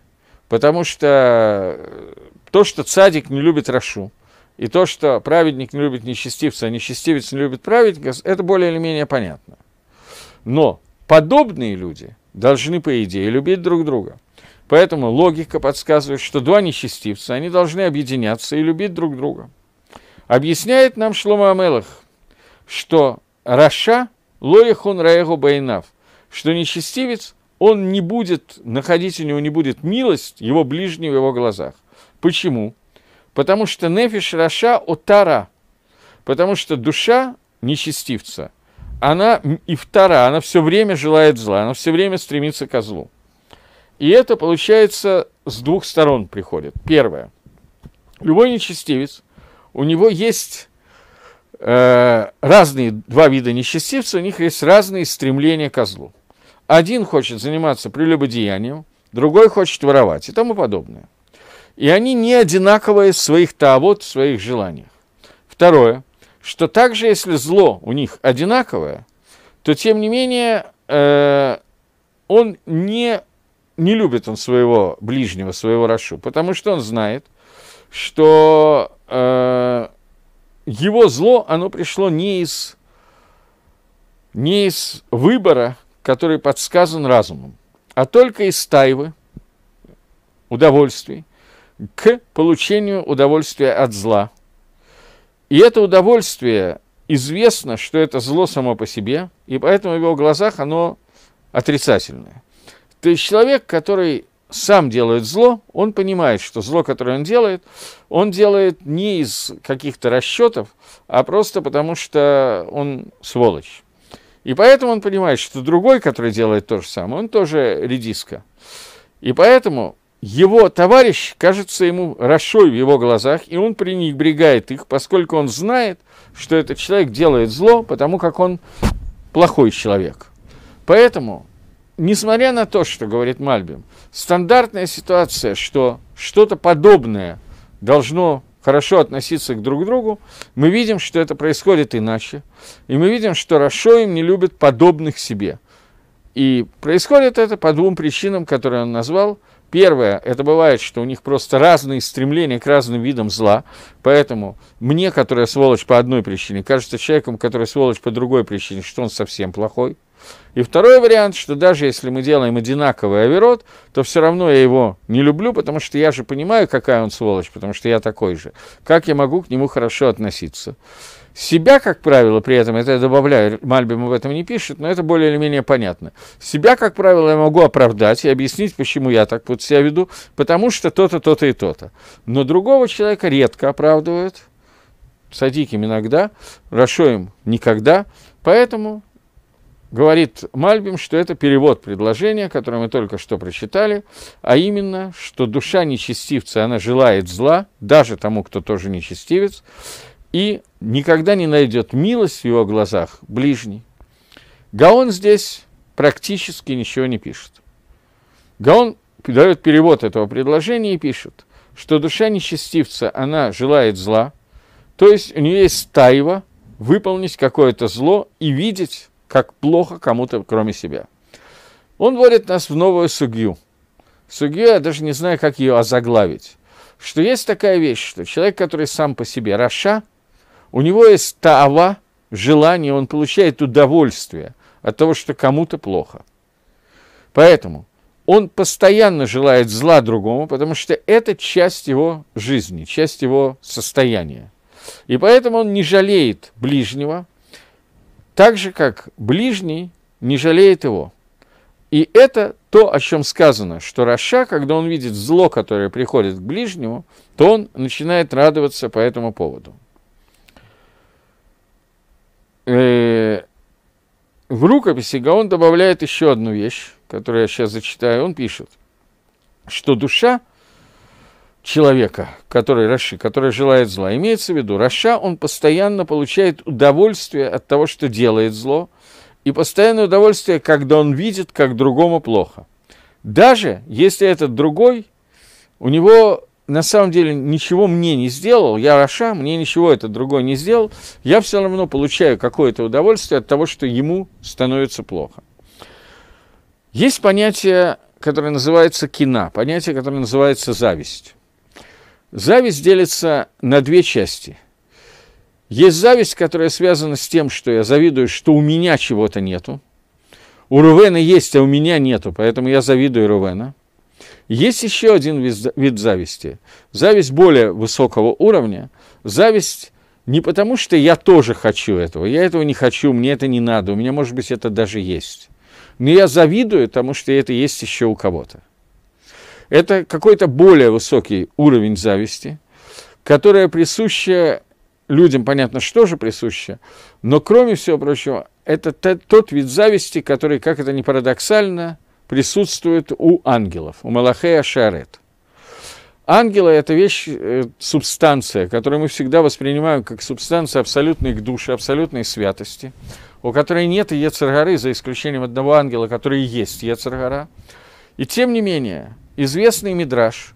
Потому что э, то, что цадик не любит Рашу, и то, что праведник не любит нечестивца, а нечестивец не любит праведника, это более или менее понятно. Но Подобные люди должны, по идее, любить друг друга. Поэтому логика подсказывает, что два нечестивца, они должны объединяться и любить друг друга. Объясняет нам Шлома Амелах, что Раша лоихун раэгу байнав, что нечестивец, он не будет, находить у него не будет милость его ближнего в его глазах. Почему? Потому что нефиш раша отара, потому что душа нечестивца – она и вторая, она все время желает зла, она все время стремится ко злу. И это, получается, с двух сторон приходит. Первое. Любой нечестивец, у него есть э, разные два вида нечестивца, у них есть разные стремления ко злу. Один хочет заниматься прелюбодеянием, другой хочет воровать и тому подобное. И они не одинаковые в своих таавот, в своих желаниях. Второе что также если зло у них одинаковое, то тем не менее э, он не, не любит он своего ближнего, своего Рашу, потому что он знает, что э, его зло, оно пришло не из, не из выбора, который подсказан разумом, а только из тайвы, удовольствий, к получению удовольствия от зла – и это удовольствие, известно, что это зло само по себе, и поэтому в его глазах оно отрицательное. То есть человек, который сам делает зло, он понимает, что зло, которое он делает, он делает не из каких-то расчетов, а просто потому, что он сволочь. И поэтому он понимает, что другой, который делает то же самое, он тоже редиска. И поэтому его товарищ кажется ему рашой в его глазах, и он пренебрегает их, поскольку он знает, что этот человек делает зло, потому как он плохой человек. Поэтому, несмотря на то, что говорит Мальбим, стандартная ситуация, что что-то подобное должно хорошо относиться к друг другу, мы видим, что это происходит иначе, и мы видим, что Рашоим не любит подобных себе. И происходит это по двум причинам, которые он назвал – Первое, это бывает, что у них просто разные стремления к разным видам зла. Поэтому мне, которая сволочь по одной причине, кажется человеком, который сволочь по другой причине, что он совсем плохой. И второй вариант, что даже если мы делаем одинаковый оверот, то все равно я его не люблю, потому что я же понимаю, какая он сволочь, потому что я такой же. Как я могу к нему хорошо относиться? Себя, как правило, при этом, это я добавляю, Мальбим об этом не пишет, но это более или менее понятно. Себя, как правило, я могу оправдать и объяснить, почему я так вот себя веду, потому что то-то, то-то и то-то. Но другого человека редко оправдывают, садиким иногда, хорошо им никогда, поэтому говорит Мальбим, что это перевод предложения, которое мы только что прочитали, а именно, что душа нечестивца, она желает зла, даже тому, кто тоже нечестивец, и никогда не найдет милость в его глазах ближний. Гаон здесь практически ничего не пишет. Гаон дает перевод этого предложения и пишет, что душа нечестивца, она желает зла, то есть у нее есть тайва выполнить какое-то зло и видеть, как плохо кому-то, кроме себя. Он вводит нас в новую сугью. Сугью, я даже не знаю, как ее озаглавить. Что есть такая вещь, что человек, который сам по себе Раша – у него есть таава, желание, он получает удовольствие от того, что кому-то плохо. Поэтому он постоянно желает зла другому, потому что это часть его жизни, часть его состояния. И поэтому он не жалеет ближнего, так же, как ближний не жалеет его. И это то, о чем сказано, что Раша, когда он видит зло, которое приходит к ближнему, то он начинает радоваться по этому поводу. Э, в рукописи Гаон добавляет еще одну вещь, которую я сейчас зачитаю. Он пишет, что душа человека, который Раши, который желает зла, имеется в виду, Раша, он постоянно получает удовольствие от того, что делает зло, и постоянное удовольствие, когда он видит, как другому плохо. Даже если этот другой, у него на самом деле ничего мне не сделал, я Раша, мне ничего этот другой не сделал, я все равно получаю какое-то удовольствие от того, что ему становится плохо. Есть понятие, которое называется кина, понятие, которое называется зависть. Зависть делится на две части. Есть зависть, которая связана с тем, что я завидую, что у меня чего-то нету. У Рувена есть, а у меня нету, поэтому я завидую Рувена. Есть еще один вид зависти. Зависть более высокого уровня. Зависть не потому, что я тоже хочу этого, я этого не хочу, мне это не надо, у меня, может быть, это даже есть. Но я завидую, потому что это есть еще у кого-то. Это какой-то более высокий уровень зависти, которая присуща людям, понятно, что же присуще, но, кроме всего прочего, это тот вид зависти, который, как это ни парадоксально, присутствует у ангелов, у Малахея Шарет. Ангелы – это вещь, э, субстанция, которую мы всегда воспринимаем как субстанцию абсолютной к душе, абсолютной святости, у которой нет Ецаргары, за исключением одного ангела, который и есть Ецаргара. И тем не менее, известный мидраж,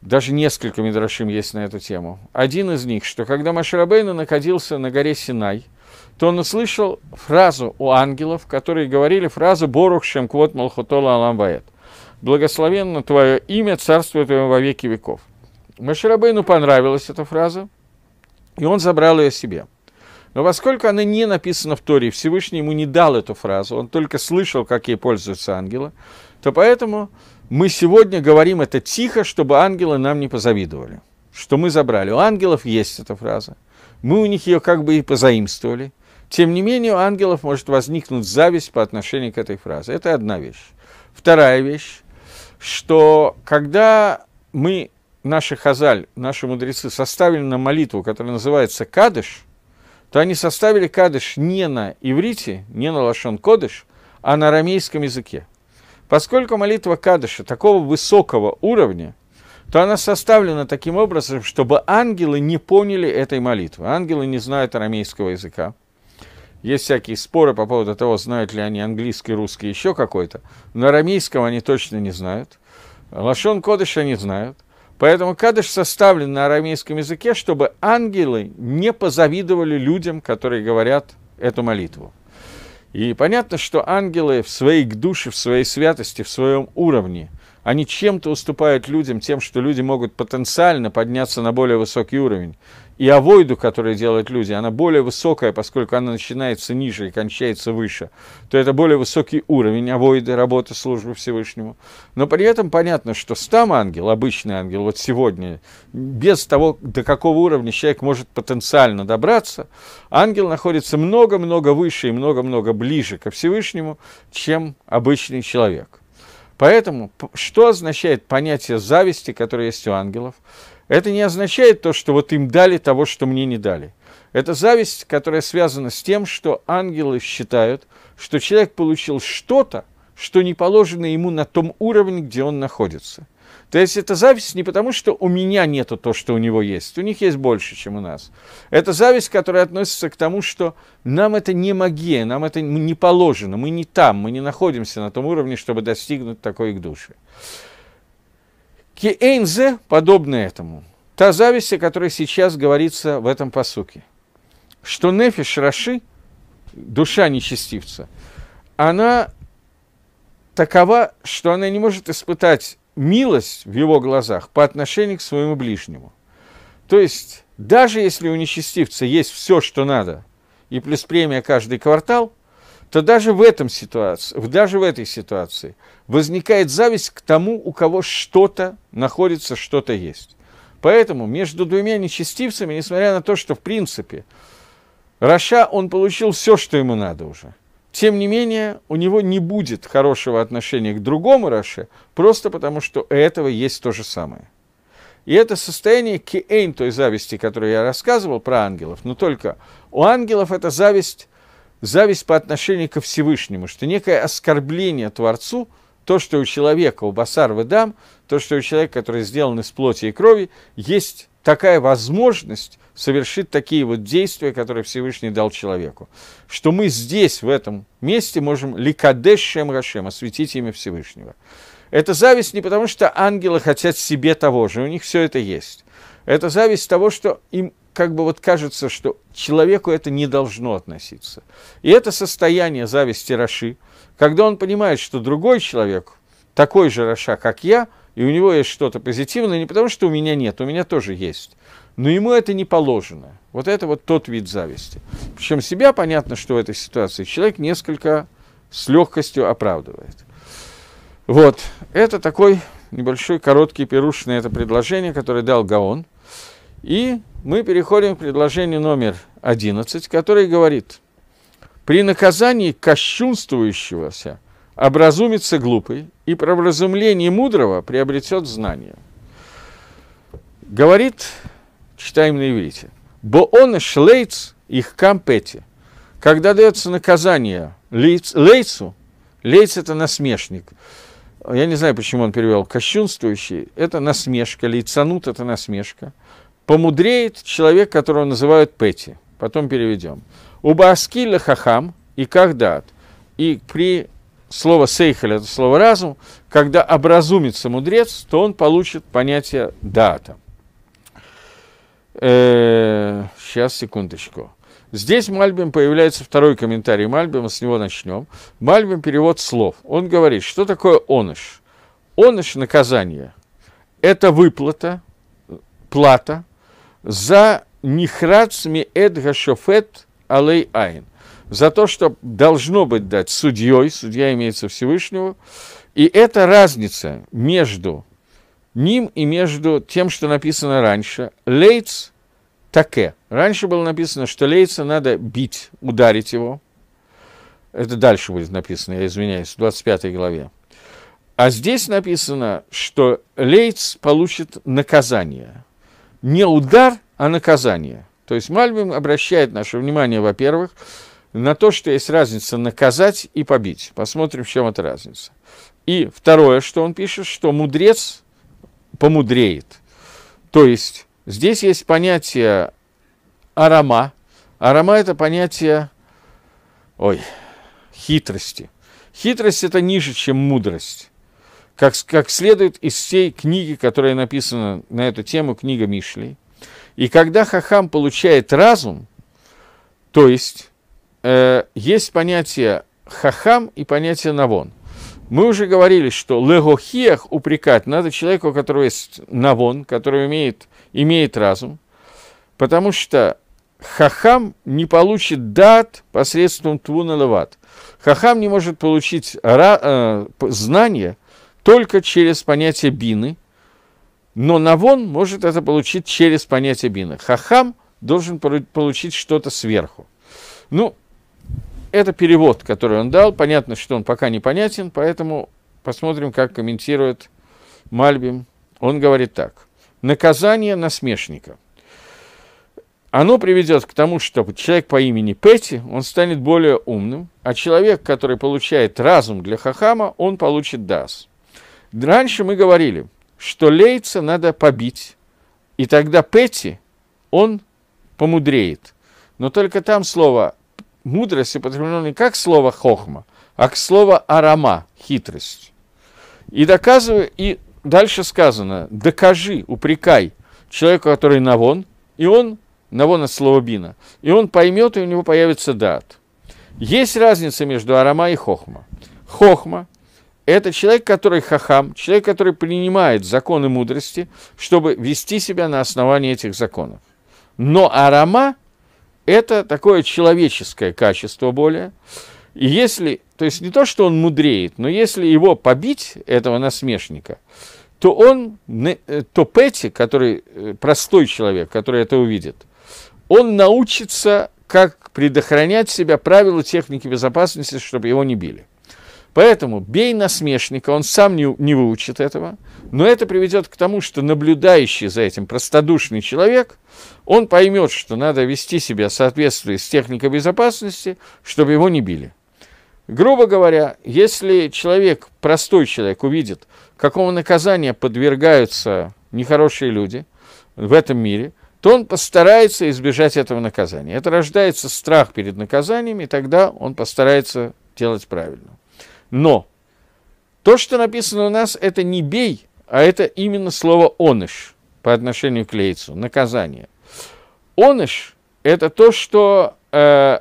даже несколько мидрашим есть на эту тему. Один из них, что когда Маширабейна находился на горе Синай – то он услышал фразу у ангелов, которые говорили фразу «Борух квот Малхутола Аламбаэт» «Благословенно твое имя, царство твое во веки веков». Маширабейну понравилась эта фраза, и он забрал ее себе. Но поскольку она не написана в Торе, Всевышний ему не дал эту фразу, он только слышал, как ей пользуются ангелы, то поэтому мы сегодня говорим это тихо, чтобы ангелы нам не позавидовали, что мы забрали. У ангелов есть эта фраза, мы у них ее как бы и позаимствовали, тем не менее, у ангелов может возникнуть зависть по отношению к этой фразе. Это одна вещь. Вторая вещь, что когда мы, наши хазаль, наши мудрецы составили на молитву, которая называется «кадыш», то они составили кадыш не на иврите, не на лошон кодыш, а на арамейском языке. Поскольку молитва кадыша такого высокого уровня, то она составлена таким образом, чтобы ангелы не поняли этой молитвы. Ангелы не знают арамейского языка. Есть всякие споры по поводу того, знают ли они английский, русский, еще какой-то. На арамейском они точно не знают. Лашон Кодыш не знают. Поэтому Кадыш составлен на арамейском языке, чтобы ангелы не позавидовали людям, которые говорят эту молитву. И понятно, что ангелы в своей душе, в своей святости, в своем уровне, они чем-то уступают людям тем, что люди могут потенциально подняться на более высокий уровень и авойду, которую делают люди, она более высокая, поскольку она начинается ниже и кончается выше, то это более высокий уровень авойды, работы службы Всевышнему. Но при этом понятно, что стам ангел, обычный ангел, вот сегодня, без того, до какого уровня человек может потенциально добраться, ангел находится много-много выше и много-много ближе ко Всевышнему, чем обычный человек. Поэтому, что означает понятие зависти, которое есть у ангелов? это не означает то, что вот им дали того, что мне не дали. Это зависть, которая связана с тем, что ангелы считают, что человек получил что-то, что не положено ему на том уровне, где он находится. То есть это зависть не потому, что у меня нету то, что у него есть. У них есть больше, чем у нас. Это зависть, которая относится к тому, что нам это не магия, нам это не положено. Мы не там, мы не находимся на том уровне, чтобы достигнуть такой их души. Киэйнзе подобное этому. Та зависть, о которой сейчас говорится в этом посуке. Что нефиш раши, душа нечестивца, она такова, что она не может испытать милость в его глазах по отношению к своему ближнему. То есть, даже если у нечестивца есть все, что надо, и плюс премия каждый квартал – то даже в, этом ситуации, даже в этой ситуации возникает зависть к тому, у кого что-то находится, что-то есть. Поэтому между двумя нечестивцами, несмотря на то, что в принципе Раша, он получил все, что ему надо уже. Тем не менее, у него не будет хорошего отношения к другому Раше, просто потому что у этого есть то же самое. И это состояние киэйн, той зависти, которую я рассказывал про ангелов, но только у ангелов эта зависть зависть по отношению ко Всевышнему, что некое оскорбление Творцу, то, что у человека, у Басар Ведам, то, что у человека, который сделан из плоти и крови, есть такая возможность совершить такие вот действия, которые Всевышний дал человеку. Что мы здесь, в этом месте, можем ликадешем Рашем, осветить имя Всевышнего. Это зависть не потому, что ангелы хотят себе того же, у них все это есть. Это зависть того, что им как бы вот кажется, что человеку это не должно относиться. И это состояние зависти Раши, когда он понимает, что другой человек, такой же Раша, как я, и у него есть что-то позитивное, не потому что у меня нет, у меня тоже есть. Но ему это не положено. Вот это вот тот вид зависти. Причем себя понятно, что в этой ситуации человек несколько с легкостью оправдывает. Вот, это такой небольшой, короткий, на это предложение, которое дал Гаон – и мы переходим к предложению номер 11, который говорит, при наказании кощунствующегося образумится глупый, и при образумлении мудрого приобретет знание. Говорит, читаем на иврите, «Бо он шлейц их кампети». Когда дается наказание лейц, лейцу, лейц – это насмешник. Я не знаю, почему он перевел «кощунствующий». Это насмешка, лейцанут – это насмешка – Помудреет человек, которого называют Пэти. Потом переведем. У Бааскиля хахам и кахдат. И при слово сейхель – это слово разум, когда образумится мудрец, то он получит понятие дата. сейчас, э, секундочку. Здесь Мальбим появляется второй комментарий Мальбима, с него начнем. Мальбим – перевод слов. Он говорит, что такое оныш? Оныш – наказание. Это выплата, плата за нихрацми эдга шофет алей айн, за то, что должно быть дать судьей, судья имеется Всевышнего, и это разница между ним и между тем, что написано раньше. Лейц таке. Раньше было написано, что лейца надо бить, ударить его. Это дальше будет написано, я извиняюсь, в 25 главе. А здесь написано, что лейц получит наказание не удар, а наказание. То есть Мальбим обращает наше внимание, во-первых, на то, что есть разница наказать и побить. Посмотрим, в чем эта разница. И второе, что он пишет, что мудрец помудреет. То есть здесь есть понятие арома. Арома это понятие, ой, хитрости. Хитрость – это ниже, чем мудрость как, как следует из всей книги, которая написана на эту тему, книга Мишлей. И когда Хахам получает разум, то есть э, есть понятие Хахам и понятие Навон. Мы уже говорили, что легохиях упрекать надо человеку, у которого есть навон, который имеет, имеет разум, потому что хахам не получит дат посредством твуна Хахам не может получить э, знания только через понятие бины, но навон может это получить через понятие бины. Хахам должен получить что-то сверху. Ну, это перевод, который он дал. Понятно, что он пока непонятен, поэтому посмотрим, как комментирует Мальбим. Он говорит так. Наказание насмешника. Оно приведет к тому, что человек по имени Петти, он станет более умным, а человек, который получает разум для Хахама, он получит Дас. Раньше мы говорили, что Лейца надо побить, и тогда Петти, он помудреет. Но только там слово мудрость употреблено не как слово хохма, а к слово арома хитрость. И доказываю, и дальше сказано, докажи, упрекай человека, который навон, и он, навон от слова бина, и он поймет, и у него появится дат. Есть разница между арома и хохма. Хохма это человек, который хахам, человек, который принимает законы мудрости, чтобы вести себя на основании этих законов. Но арома это такое человеческое качество более. И если, то есть не то, что он мудреет, но если его побить, этого насмешника, то он, э, то Петти, который э, простой человек, который это увидит, он научится, как предохранять себя правила техники безопасности, чтобы его не били. Поэтому бей насмешника, он сам не, не выучит этого, но это приведет к тому, что наблюдающий за этим простодушный человек, он поймет, что надо вести себя в соответствии с техникой безопасности, чтобы его не били. Грубо говоря, если человек, простой человек, увидит, какого наказания подвергаются нехорошие люди в этом мире, то он постарается избежать этого наказания. Это рождается страх перед наказаниями, и тогда он постарается делать правильно. Но то, что написано у нас, это не бей, а это именно слово оныш по отношению к лейцу, наказание. Оныш – это то, что э,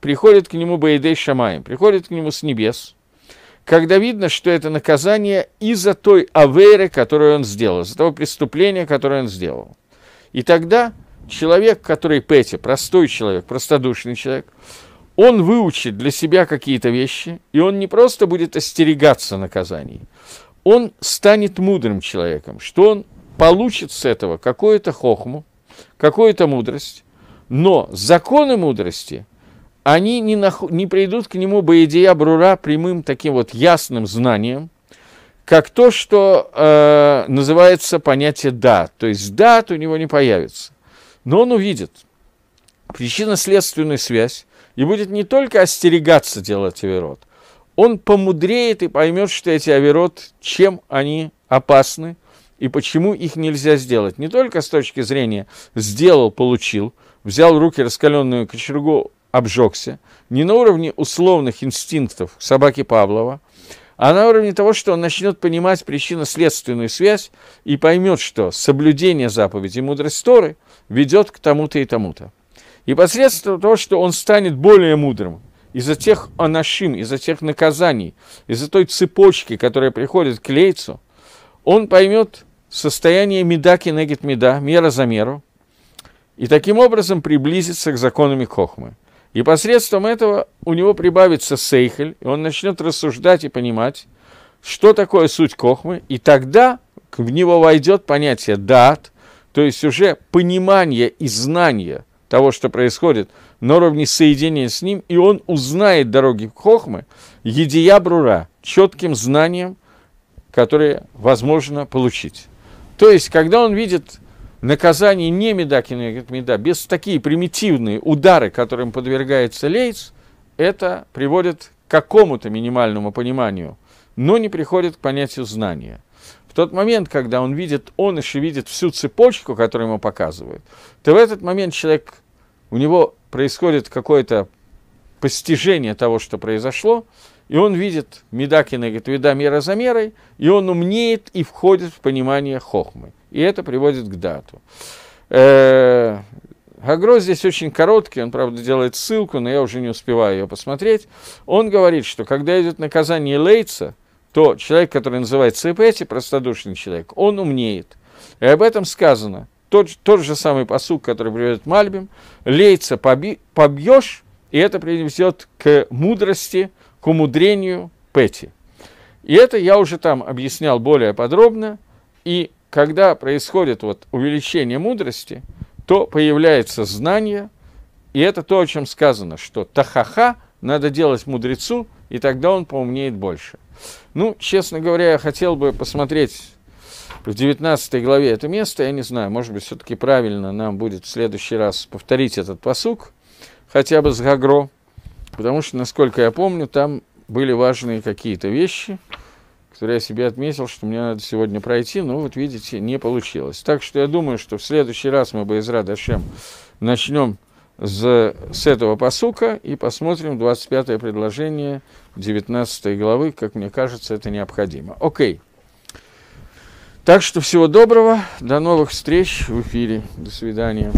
приходит к нему Баидей Шамаем, приходит к нему с небес, когда видно, что это наказание из-за той аверы, которую он сделал, из-за того преступления, которое он сделал. И тогда человек, который Петя простой человек, простодушный человек, он выучит для себя какие-то вещи, и он не просто будет остерегаться наказаний, он станет мудрым человеком, что он получит с этого какую-то хохму, какую-то мудрость, но законы мудрости, они не, нах... не придут к нему боедия брура прямым таким вот ясным знанием, как то, что э, называется понятие «да». То есть «дат» у него не появится. Но он увидит причинно-следственную связь и будет не только остерегаться делать Аверот, он помудреет и поймет, что эти Аверот, чем они опасны и почему их нельзя сделать. Не только с точки зрения «сделал, получил», взял в руки раскаленную кочергу, обжегся, не на уровне условных инстинктов собаки Павлова, а на уровне того, что он начнет понимать причинно-следственную связь и поймет, что соблюдение заповеди мудрости Торы ведет к тому-то и тому-то. И посредством того, что он станет более мудрым, из-за тех анашим, из-за тех наказаний, из-за той цепочки, которая приходит к лейцу, он поймет состояние меда кенегит меда, мера за меру, и таким образом приблизится к законам Хохмы. И посредством этого у него прибавится сейхель, и он начнет рассуждать и понимать, что такое суть Кохмы, и тогда в него войдет понятие дат, то есть уже понимание и знание того, что происходит, на уровне соединения с ним, и он узнает дороги Хохмы, едия брура, четким знанием, которое возможно получить. То есть, когда он видит наказание не меда, а меда, без такие примитивные удары, которым подвергается Лейц, это приводит к какому-то минимальному пониманию, но не приходит к понятию знания – в тот момент, когда он видит, он еще видит всю цепочку, которую ему показывают, то в этот момент человек, у него происходит какое-то постижение того, что произошло, и он видит Медакина, говорит, вида мера за мерой, и он умнеет и входит в понимание хохмы. И это приводит к дату. э Гагро здесь очень короткий, он, правда, делает ссылку, но я уже не успеваю ее посмотреть. Он говорит, что когда идет наказание Лейца – то человек, который называется Эпети, простодушный человек, он умнеет. И об этом сказано. Тот, тот же самый посук, который приведет Мальбим, лейца поби, побьешь, и это приведет к мудрости, к умудрению Пети. И это я уже там объяснял более подробно. И когда происходит вот увеличение мудрости, то появляется знание, и это то, о чем сказано, что тахаха надо делать мудрецу, и тогда он поумнеет больше. Ну, честно говоря, я хотел бы посмотреть в 19 главе это место, я не знаю, может быть, все-таки правильно нам будет в следующий раз повторить этот посук, хотя бы с Гагро, потому что, насколько я помню, там были важные какие-то вещи, которые я себе отметил, что мне надо сегодня пройти, но вот видите, не получилось. Так что я думаю, что в следующий раз мы бы из Радашем начнем с, с этого посука и посмотрим 25 предложение 19 главы, как мне кажется, это необходимо. Окей. Так что всего доброго, до новых встреч в эфире, до свидания.